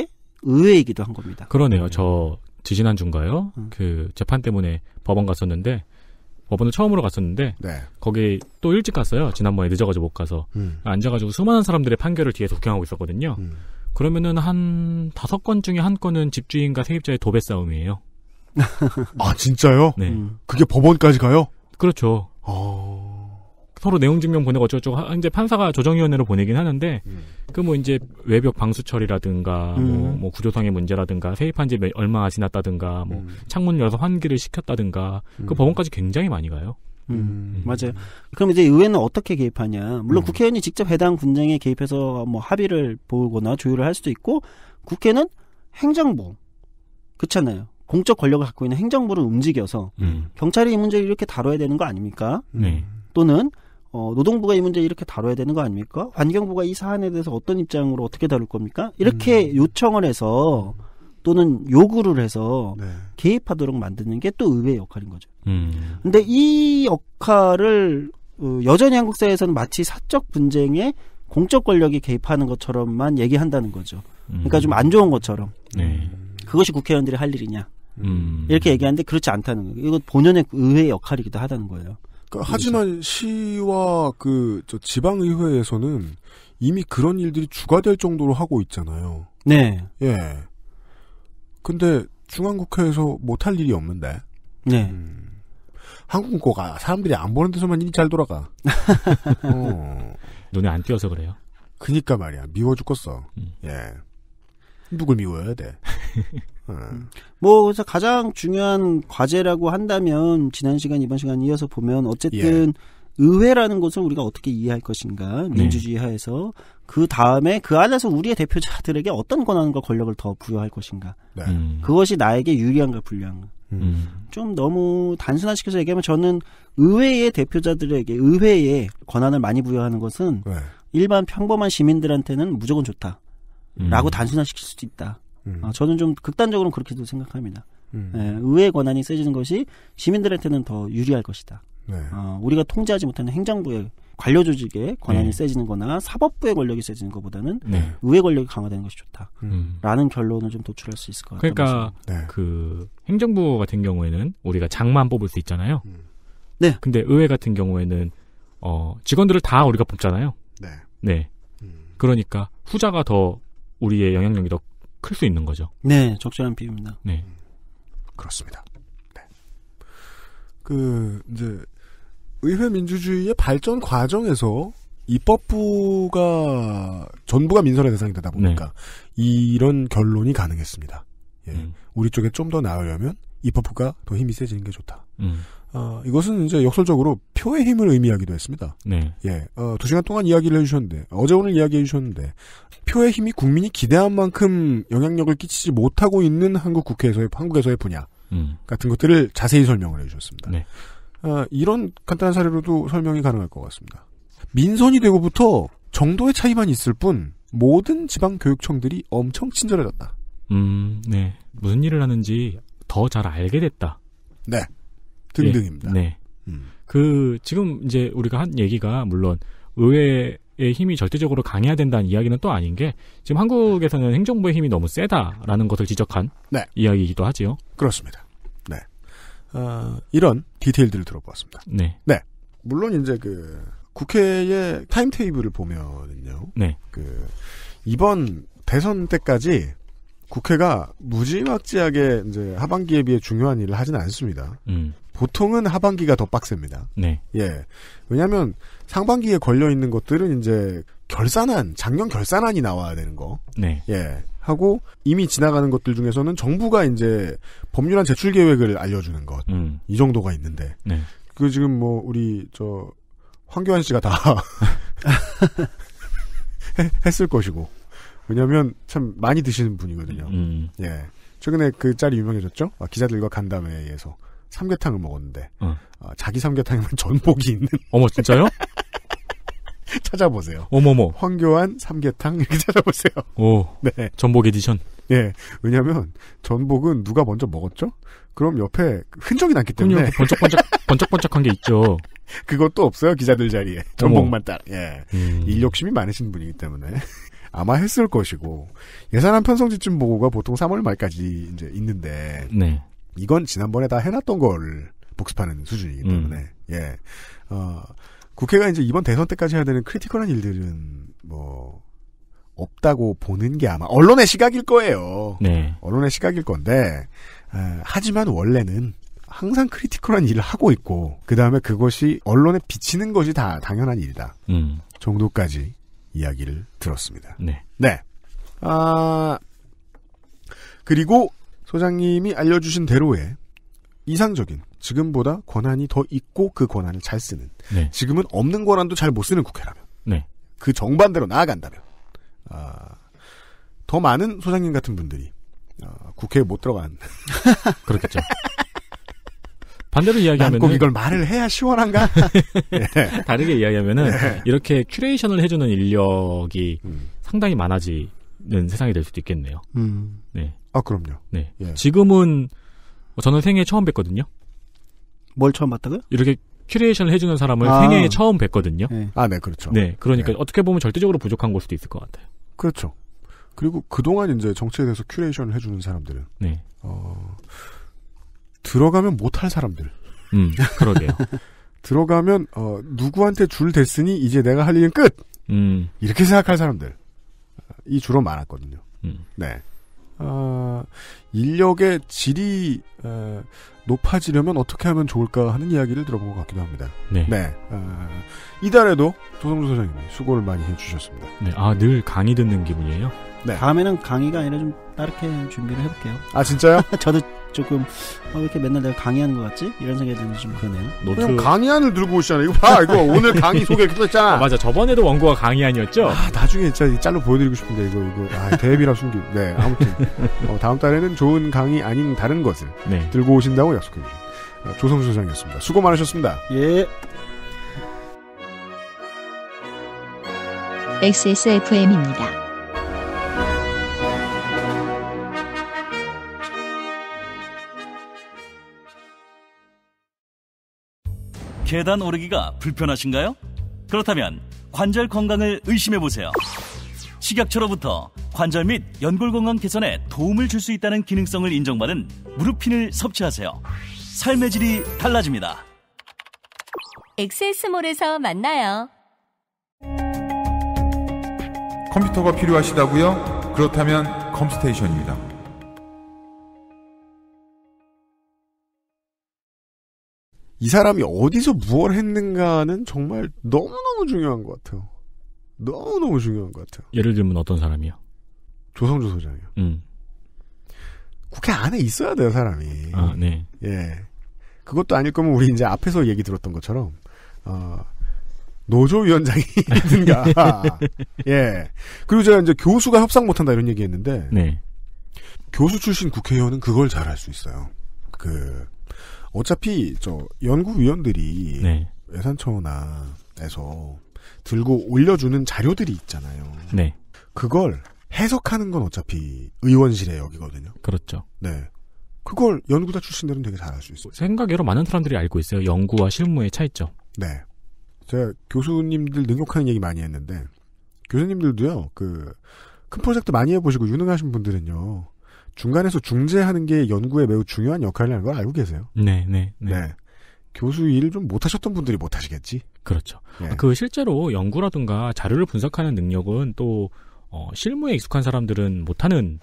게의외이기도한 겁니다. 그러네요. 네. 저 지지난 주인가요? 그 재판 때문에 법원 갔었는데 법원을 처음으로 갔었는데 네. 거기 또 일찍 갔어요. 지난번에 늦어가지고 못 가서 음. 앉아가지고 수많은 사람들의 판결을 뒤에 독경하고 있었거든요. 음. 그러면은 한 다섯 건 중에 한 건은 집주인과 세입자의 도배 싸움이에요. 아 진짜요? 네. 음. 그게 법원까지 가요? 그렇죠. 어... 서로 내용 증명 보내고 어쩌고저쩌고 이제 판사가 조정위원회로 보내긴 하는데 음. 그뭐 이제 외벽 방수 처리라든가 뭐, 음. 뭐, 뭐 구조상의 문제라든가 세입한 지 얼마 지났다든가 뭐 음. 창문 열어서 환기를 시켰다든가 그 음. 법원까지 굉장히 많이 가요. 음, 음. 맞아요. 음. 그럼 이제 의회는 어떻게 개입하냐? 물론 국회의원이 직접 해당 분쟁에 개입해서 뭐 합의를 보거나 조율을 할 수도 있고 국회는 행정부 그렇잖아요. 공적 권력을 갖고 있는 행정부를 움직여서 경찰이 이 문제를 이렇게 다뤄야 되는 거 아닙니까? 네. 또는 어, 노동부가 이 문제 이렇게 다뤄야 되는 거 아닙니까? 환경부가 이 사안에 대해서 어떤 입장으로 어떻게 다룰 겁니까? 이렇게 음. 요청을 해서 또는 요구를 해서 네. 개입하도록 만드는 게 또 의회의 역할인 거죠. 음. 근데 이 역할을 어, 여전히 한국 사회에서는 마치 사적 분쟁에 공적 권력이 개입하는 것처럼만 얘기한다는 거죠. 그러니까 좀안 음. 좋은 것처럼. 네. 그것이 국회의원들이 할 일이냐. 음. 이렇게 얘기하는데 그렇지 않다는 거예요. 이거 본연의 의회의 역할이기도 하다는 거예요. 그러니까 하지만 시와 그저 지방의회에서는 이미 그런 일들이 주가될 정도로 하고 있잖아요. 네. 예. 근데 중앙국회에서 못 할 일이 없는데. 네. 음, 한국은 꼭 아, 사람들이 안 보는 데서만 일이 잘 돌아가. 어. 눈에 안 띄어서 그래요. 그니까 말이야. 미워 죽겠어. 음. 예. 누굴 미워야 돼. 음. 뭐 그래서 가장 중요한 과제라고 한다면 지난 시간 이번 시간 이어서 보면 어쨌든 예. 의회라는 것을 우리가 어떻게 이해할 것인가 민주주의 네. 하에서 그 다음에 그 안에서 우리의 대표자들에게 어떤 권한과 권력을 더 부여할 것인가 네. 음. 음. 그것이 나에게 유리한가 불리한가 음. 음. 좀 너무 단순화시켜서 얘기하면 저는 의회의 대표자들에게 의회의 권한을 많이 부여하는 것은 네. 일반 평범한 시민들한테는 무조건 좋다 음. 라고 음. 단순화시킬 수도 있다. 음. 어, 저는 좀 극단적으로 그렇게도 생각합니다. 음. 예, 의회 권한이 세지는 것이 시민들한테는 더 유리할 것이다. 네. 어, 우리가 통제하지 못하는 행정부의 관료 조직의 권한이 네. 세지는 거나 사법부의 권력이 세지는 것보다는 네. 의회 권력이 강화되는 것이 좋다. 음. 라는 결론을 좀 도출할 수 있을 것 같아요. 그러니까 네. 그 행정부 같은 경우에는 우리가 장만 뽑을 수 있잖아요. 음. 네. 근데 의회 같은 경우에는 어, 직원들을 다 우리가 뽑잖아요. 네. 네. 그러니까 후자가 더 우리의 영향력이 더 클 수 있는 거죠. 네, 적절한 비유입니다. 네, 그렇습니다. 네. 그 이제 의회 민주주의의 발전 과정에서 입법부가 전부가 민설의 대상이 되다 보니까 네. 이런 결론이 가능했습니다. 예. 음. 우리 쪽에 좀 더 나으려면 입법부가 더 힘이 세지는 게 좋다. 음. 어, 이것은 이제 역설적으로 표의 힘을 의미하기도 했습니다. 네. 예. 어, 두 시간 동안 이야기를 해주셨는데, 어제 오늘 이야기해 주셨는데, 표의 힘이 국민이 기대한 만큼 영향력을 끼치지 못하고 있는 한국 국회에서의, 한국에서의 분야. 음. 같은 것들을 자세히 설명을 해 주셨습니다. 네. 어, 이런 간단한 사례로도 설명이 가능할 것 같습니다. 민선이 되고부터 정도의 차이만 있을 뿐, 모든 지방교육청들이 엄청 친절해졌다. 음, 네. 무슨 일을 하는지 더 잘 알게 됐다. 네. 등등입니다. 예, 네. 음. 그 지금 이제 우리가 한 얘기가 물론 의회의 힘이 절대적으로 강해야 된다는 이야기는 또 아닌 게 지금 한국에서는 행정부의 힘이 너무 세다라는 것을 지적한 네. 이야기이기도 하지요. 그렇습니다. 네. 어, 이런 디테일들을 들어보았습니다. 네. 네. 물론 이제 그 국회의 타임테이블을 보면은요. 네. 그 이번 대선 때까지 국회가 무지막지하게 이제 하반기에 비해 중요한 일을 하지는 않습니다. 음. 보통은 하반기가 더 빡셉니다. 네. 예. 왜냐하면 상반기에 걸려 있는 것들은 이제 결산안, 작년 결산안이 나와야 되는 거. 네. 예. 하고 이미 지나가는 것들 중에서는 정부가 이제 법률안 제출 계획을 알려주는 것. 음. 이 정도가 있는데. 네. 그 지금 뭐 우리 저 황교안 씨가 다 했을 것이고. 왜냐면참 많이 드시는 분이거든요. 음. 예. 최근에 그 짤이 유명해졌죠? 아, 기자들과 간담회에서 삼계탕을 먹었는데 어. 어, 자기 삼계탕에만 전복이 있는. 어머 진짜요? 찾아보세요. 어머머. 황교안 삼계탕 이렇게 찾아보세요. 오. 네. 전복 에디션. 예. 왜냐하면 전복은 누가 먼저 먹었죠? 그럼 옆에 흔적이 남기 때문에 그 번쩍번쩍 번쩍번쩍한 게 있죠. 그것도 없어요 기자들 자리에 전복만 딱. 예. 음. 일 욕심이 많으신 분이기 때문에 아마 했을 것이고 예산안 편성지침 보고가 보통 3월 말까지 이제 있는데. 네. 이건 지난번에 다 해놨던 걸 복습하는 수준이기 음. 때문에 음. 예. 어, 국회가 이제 이번 대선 때까지 해야 되는 크리티컬한 일들은 뭐 없다고 보는 게 아마 언론의 시각일 거예요. 네. 언론의 시각일 건데 에, 하지만 원래는 항상 크리티컬한 일을 하고 있고 그 다음에 그것이 언론에 비치는 것이 다 당연한 일이다. 음. 정도까지 이야기를 들었습니다. 네. 네. 아 그리고 소장님이 알려주신 대로에 이상적인 지금보다 권한이 더 있고 그 권한을 잘 쓰는 네. 지금은 없는 권한도 잘 못 쓰는 국회라면 네. 그 정반대로 나아간다면 아, 더 많은 소장님 같은 분들이 아, 국회에 못 들어간 그렇겠죠. 반대로 이야기하면 꼭 이걸 말을 해야 시원한가? 네. 다르게 이야기하면은 네. 이렇게 큐레이션을 해주는 인력이 음. 상당히 많아지는 세상이 될 수도 있겠네요. 음. 네. 아, 그럼요. 네. 예. 지금은 뭐 저는 생애 처음 뵀거든요. 뭘 처음 봤다고요? 이렇게 큐레이션을 해주는 사람을 아. 생애에 처음 뵀거든요. 네. 아, 네, 그렇죠. 네, 그러니까 네. 어떻게 보면 절대적으로 부족한 걸 수도 있을 것 같아요. 그렇죠. 그리고 그동안 이제 정치에 대해서 큐레이션을 해주는 사람들은 네. 어, 들어가면 못 할 사람들. 음, 그러게요. 들어가면 어, 누구한테 줄 됐으니 이제 내가 할 일은 끝. 음. 이렇게 생각할 사람들 이 주로 많았거든요. 음. 네. 아, 인력의 질이 에, 어, 높아지려면 어떻게 하면 좋을까 하는 이야기를 들어본 것 같기도 합니다. 네. 네. 아, 이달에도 조성주 소장님이 수고를 많이 해주셨습니다. 네. 아, 늘 강의 듣는 기분이에요? 네. 다음에는 강의가 아니라 좀 다르게 준비를 해볼게요. 아 진짜요? 저도 조금 어, 왜 이렇게 맨날 내가 강의하는 것 같지? 이런 생각이 드는지 좀 그러네요. 노트... 그 강의안을 들고 오시잖아. 이거 봐. 이거 오늘 강의 소개 했잖아. 아, 맞아. 저번에도 원고가 강의안이었죠? 아, 나중에 진짜 짤로 보여드리고 싶은데 이거 이거 아, 대비라 숨기. 네. 아무튼 어, 다음 달에는 좋은 강의 아닌 다른 것을 네. 들고 오신다고 약속해 주신 어, 조성수 소장이었습니다. 수고 많으셨습니다. 예. XSFM입니다. 계단 오르기가 불편하신가요? 그렇다면 관절 건강을 의심해 보세요. 식약처로부터 관절 및 연골 건강 개선에 도움을 줄 수 있다는 기능성을 인정받은 무릎핀을 섭취하세요. 삶의 질이 달라집니다. 엑세스몰에서 만나요. 컴퓨터가 필요하시다고요? 그렇다면 컴스테이션입니다. 이 사람이 어디서 무얼 했는가는 정말 너무너무 중요한 것 같아요. 너무너무 중요한 것 같아요. 예를 들면 어떤 사람이요? 조성조 소장이요. 음. 국회 안에 있어야 돼요, 사람이. 아, 네. 예. 그것도 아닐 거면 우리 이제 앞에서 얘기 들었던 것처럼, 어, 노조위원장이든가. 예. 그리고 제가 이제 교수가 협상 못한다 이런 얘기 했는데, 네. 교수 출신 국회의원은 그걸 잘 할 수 있어요. 그, 어차피 저 연구위원들이 네. 예산청원에서 들고 올려주는 자료들이 있잖아요. 네. 그걸 해석하는 건 어차피 의원실의 역이거든요. 그렇죠. 네. 그걸 연구자 출신들은 되게 잘할수 있어요. 생각외로 많은 사람들이 알고 있어요. 연구와 실무의 차이점. 네. 제가 교수님들 능욕하는 얘기 많이 했는데 교수님들도요. 그 큰 프로젝트 많이 해보시고 유능하신 분들은요. 중간에서 중재하는 게 연구에 매우 중요한 역할이라는 걸 알고 계세요. 네, 네, 네. 네. 교수 일을 좀 못하셨던 분들이 못하시겠지. 그렇죠. 네. 아, 그 실제로 연구라든가 자료를 분석하는 능력은 또 어, 실무에 익숙한 사람들은 못하는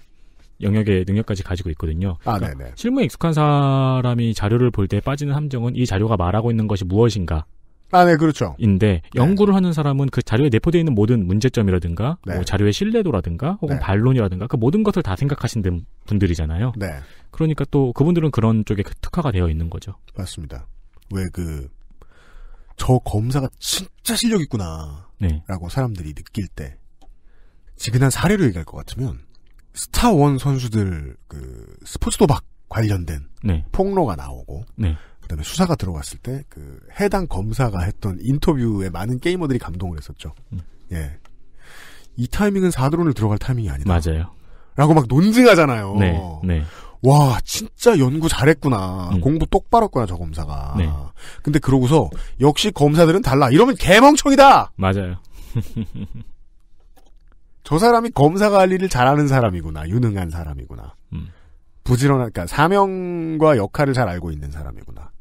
영역의 능력까지 가지고 있거든요. 아, 그러니까 네, 네. 실무에 익숙한 사람이 자료를 볼 때 빠지는 함정은 이 자료가 말하고 있는 것이 무엇인가. 아, 네, 그렇죠. 인데 네. 연구를 네. 하는 사람은 그 자료에 내포되어 있는 모든 문제점이라든가 네. 뭐 자료의 신뢰도라든가 혹은 네. 반론이라든가 그 모든 것을 다 생각하시는 분들이잖아요. 네. 그러니까 또 그분들은 그런 쪽에 그 특화가 되어 있는 거죠. 맞습니다. 왜 그 저 검사가 진짜 실력 있구나라고 네. 사람들이 느낄 때 지근한 사례로 얘기할 것 같으면 스타원 선수들 그 스포츠 도박 관련된 네. 폭로가 나오고 네. 그다음에 수사가 들어갔을 때 그 해당 검사가 했던 인터뷰에 많은 게이머들이 감동을 했었죠. 음. 예. 이 타이밍은 사드론을 들어갈 타이밍이 아니다. 맞아요. 라고 막 논증하잖아요. 네, 네. 와, 진짜 연구 잘했구나. 음. 공부 똑바로 했구나, 저 검사가. 네. 근데 그러고서, 역시 검사들은 달라. 이러면 개멍청이다! 맞아요. 저 사람이 검사가 할 일을 잘하는 사람이구나. 유능한 사람이구나. 음. 부지런한, 그러니까 사명과 역할을 잘 알고 있는 사람이구나.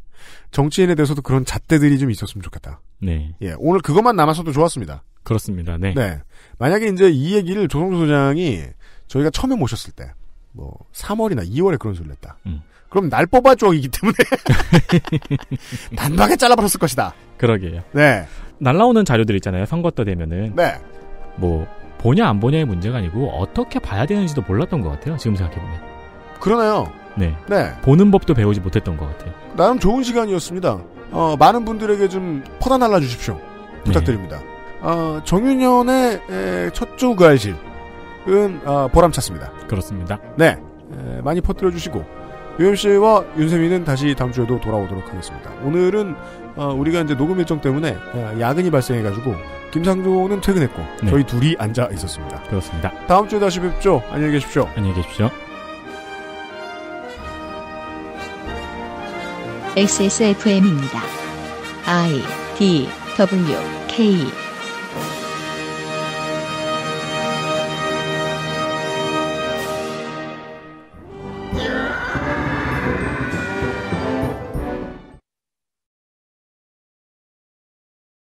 정치인에 대해서도 그런 잣대들이 좀 있었으면 좋겠다. 네. 예, 오늘 그것만 남았어도 좋았습니다. 그렇습니다. 네. 네. 만약에 이제 이 얘기를 조성주 소장이 저희가 처음에 모셨을 때, 뭐, 3월이나 2월에 그런 소리를 했다. 음. 그럼 날 뽑아줘이기 때문에. 단박에 잘라버렸을 것이다. 그러게요. 네. 날라오는 자료들 있잖아요. 선거 때 되면은. 네. 뭐, 보냐 안 보냐의 문제가 아니고 어떻게 봐야 되는지도 몰랐던 것 같아요. 지금 생각해보면. 그러나요 네. 네. 보는 법도 배우지 못했던 것 같아요. 나름 좋은 시간이었습니다. 어, 많은 분들에게 좀 퍼다 날라 주십시오. 부탁드립니다. 네. 어, 정윤현의 첫 주가일실은 어, 보람찼습니다. 그렇습니다. 네. 에, 많이 퍼뜨려 주시고 유엠 씨와 윤세미는 다시 다음 주에도 돌아오도록 하겠습니다. 오늘은 어, 우리가 이제 녹음 일정 때문에 어, 야근이 발생해가지고 김상조는 퇴근했고 네. 저희 둘이 앉아 있었습니다. 그렇습니다. 다음 주에 다시 뵙죠. 안녕히 계십시오. 안녕히 계십시오. XSFM입니다. I D W K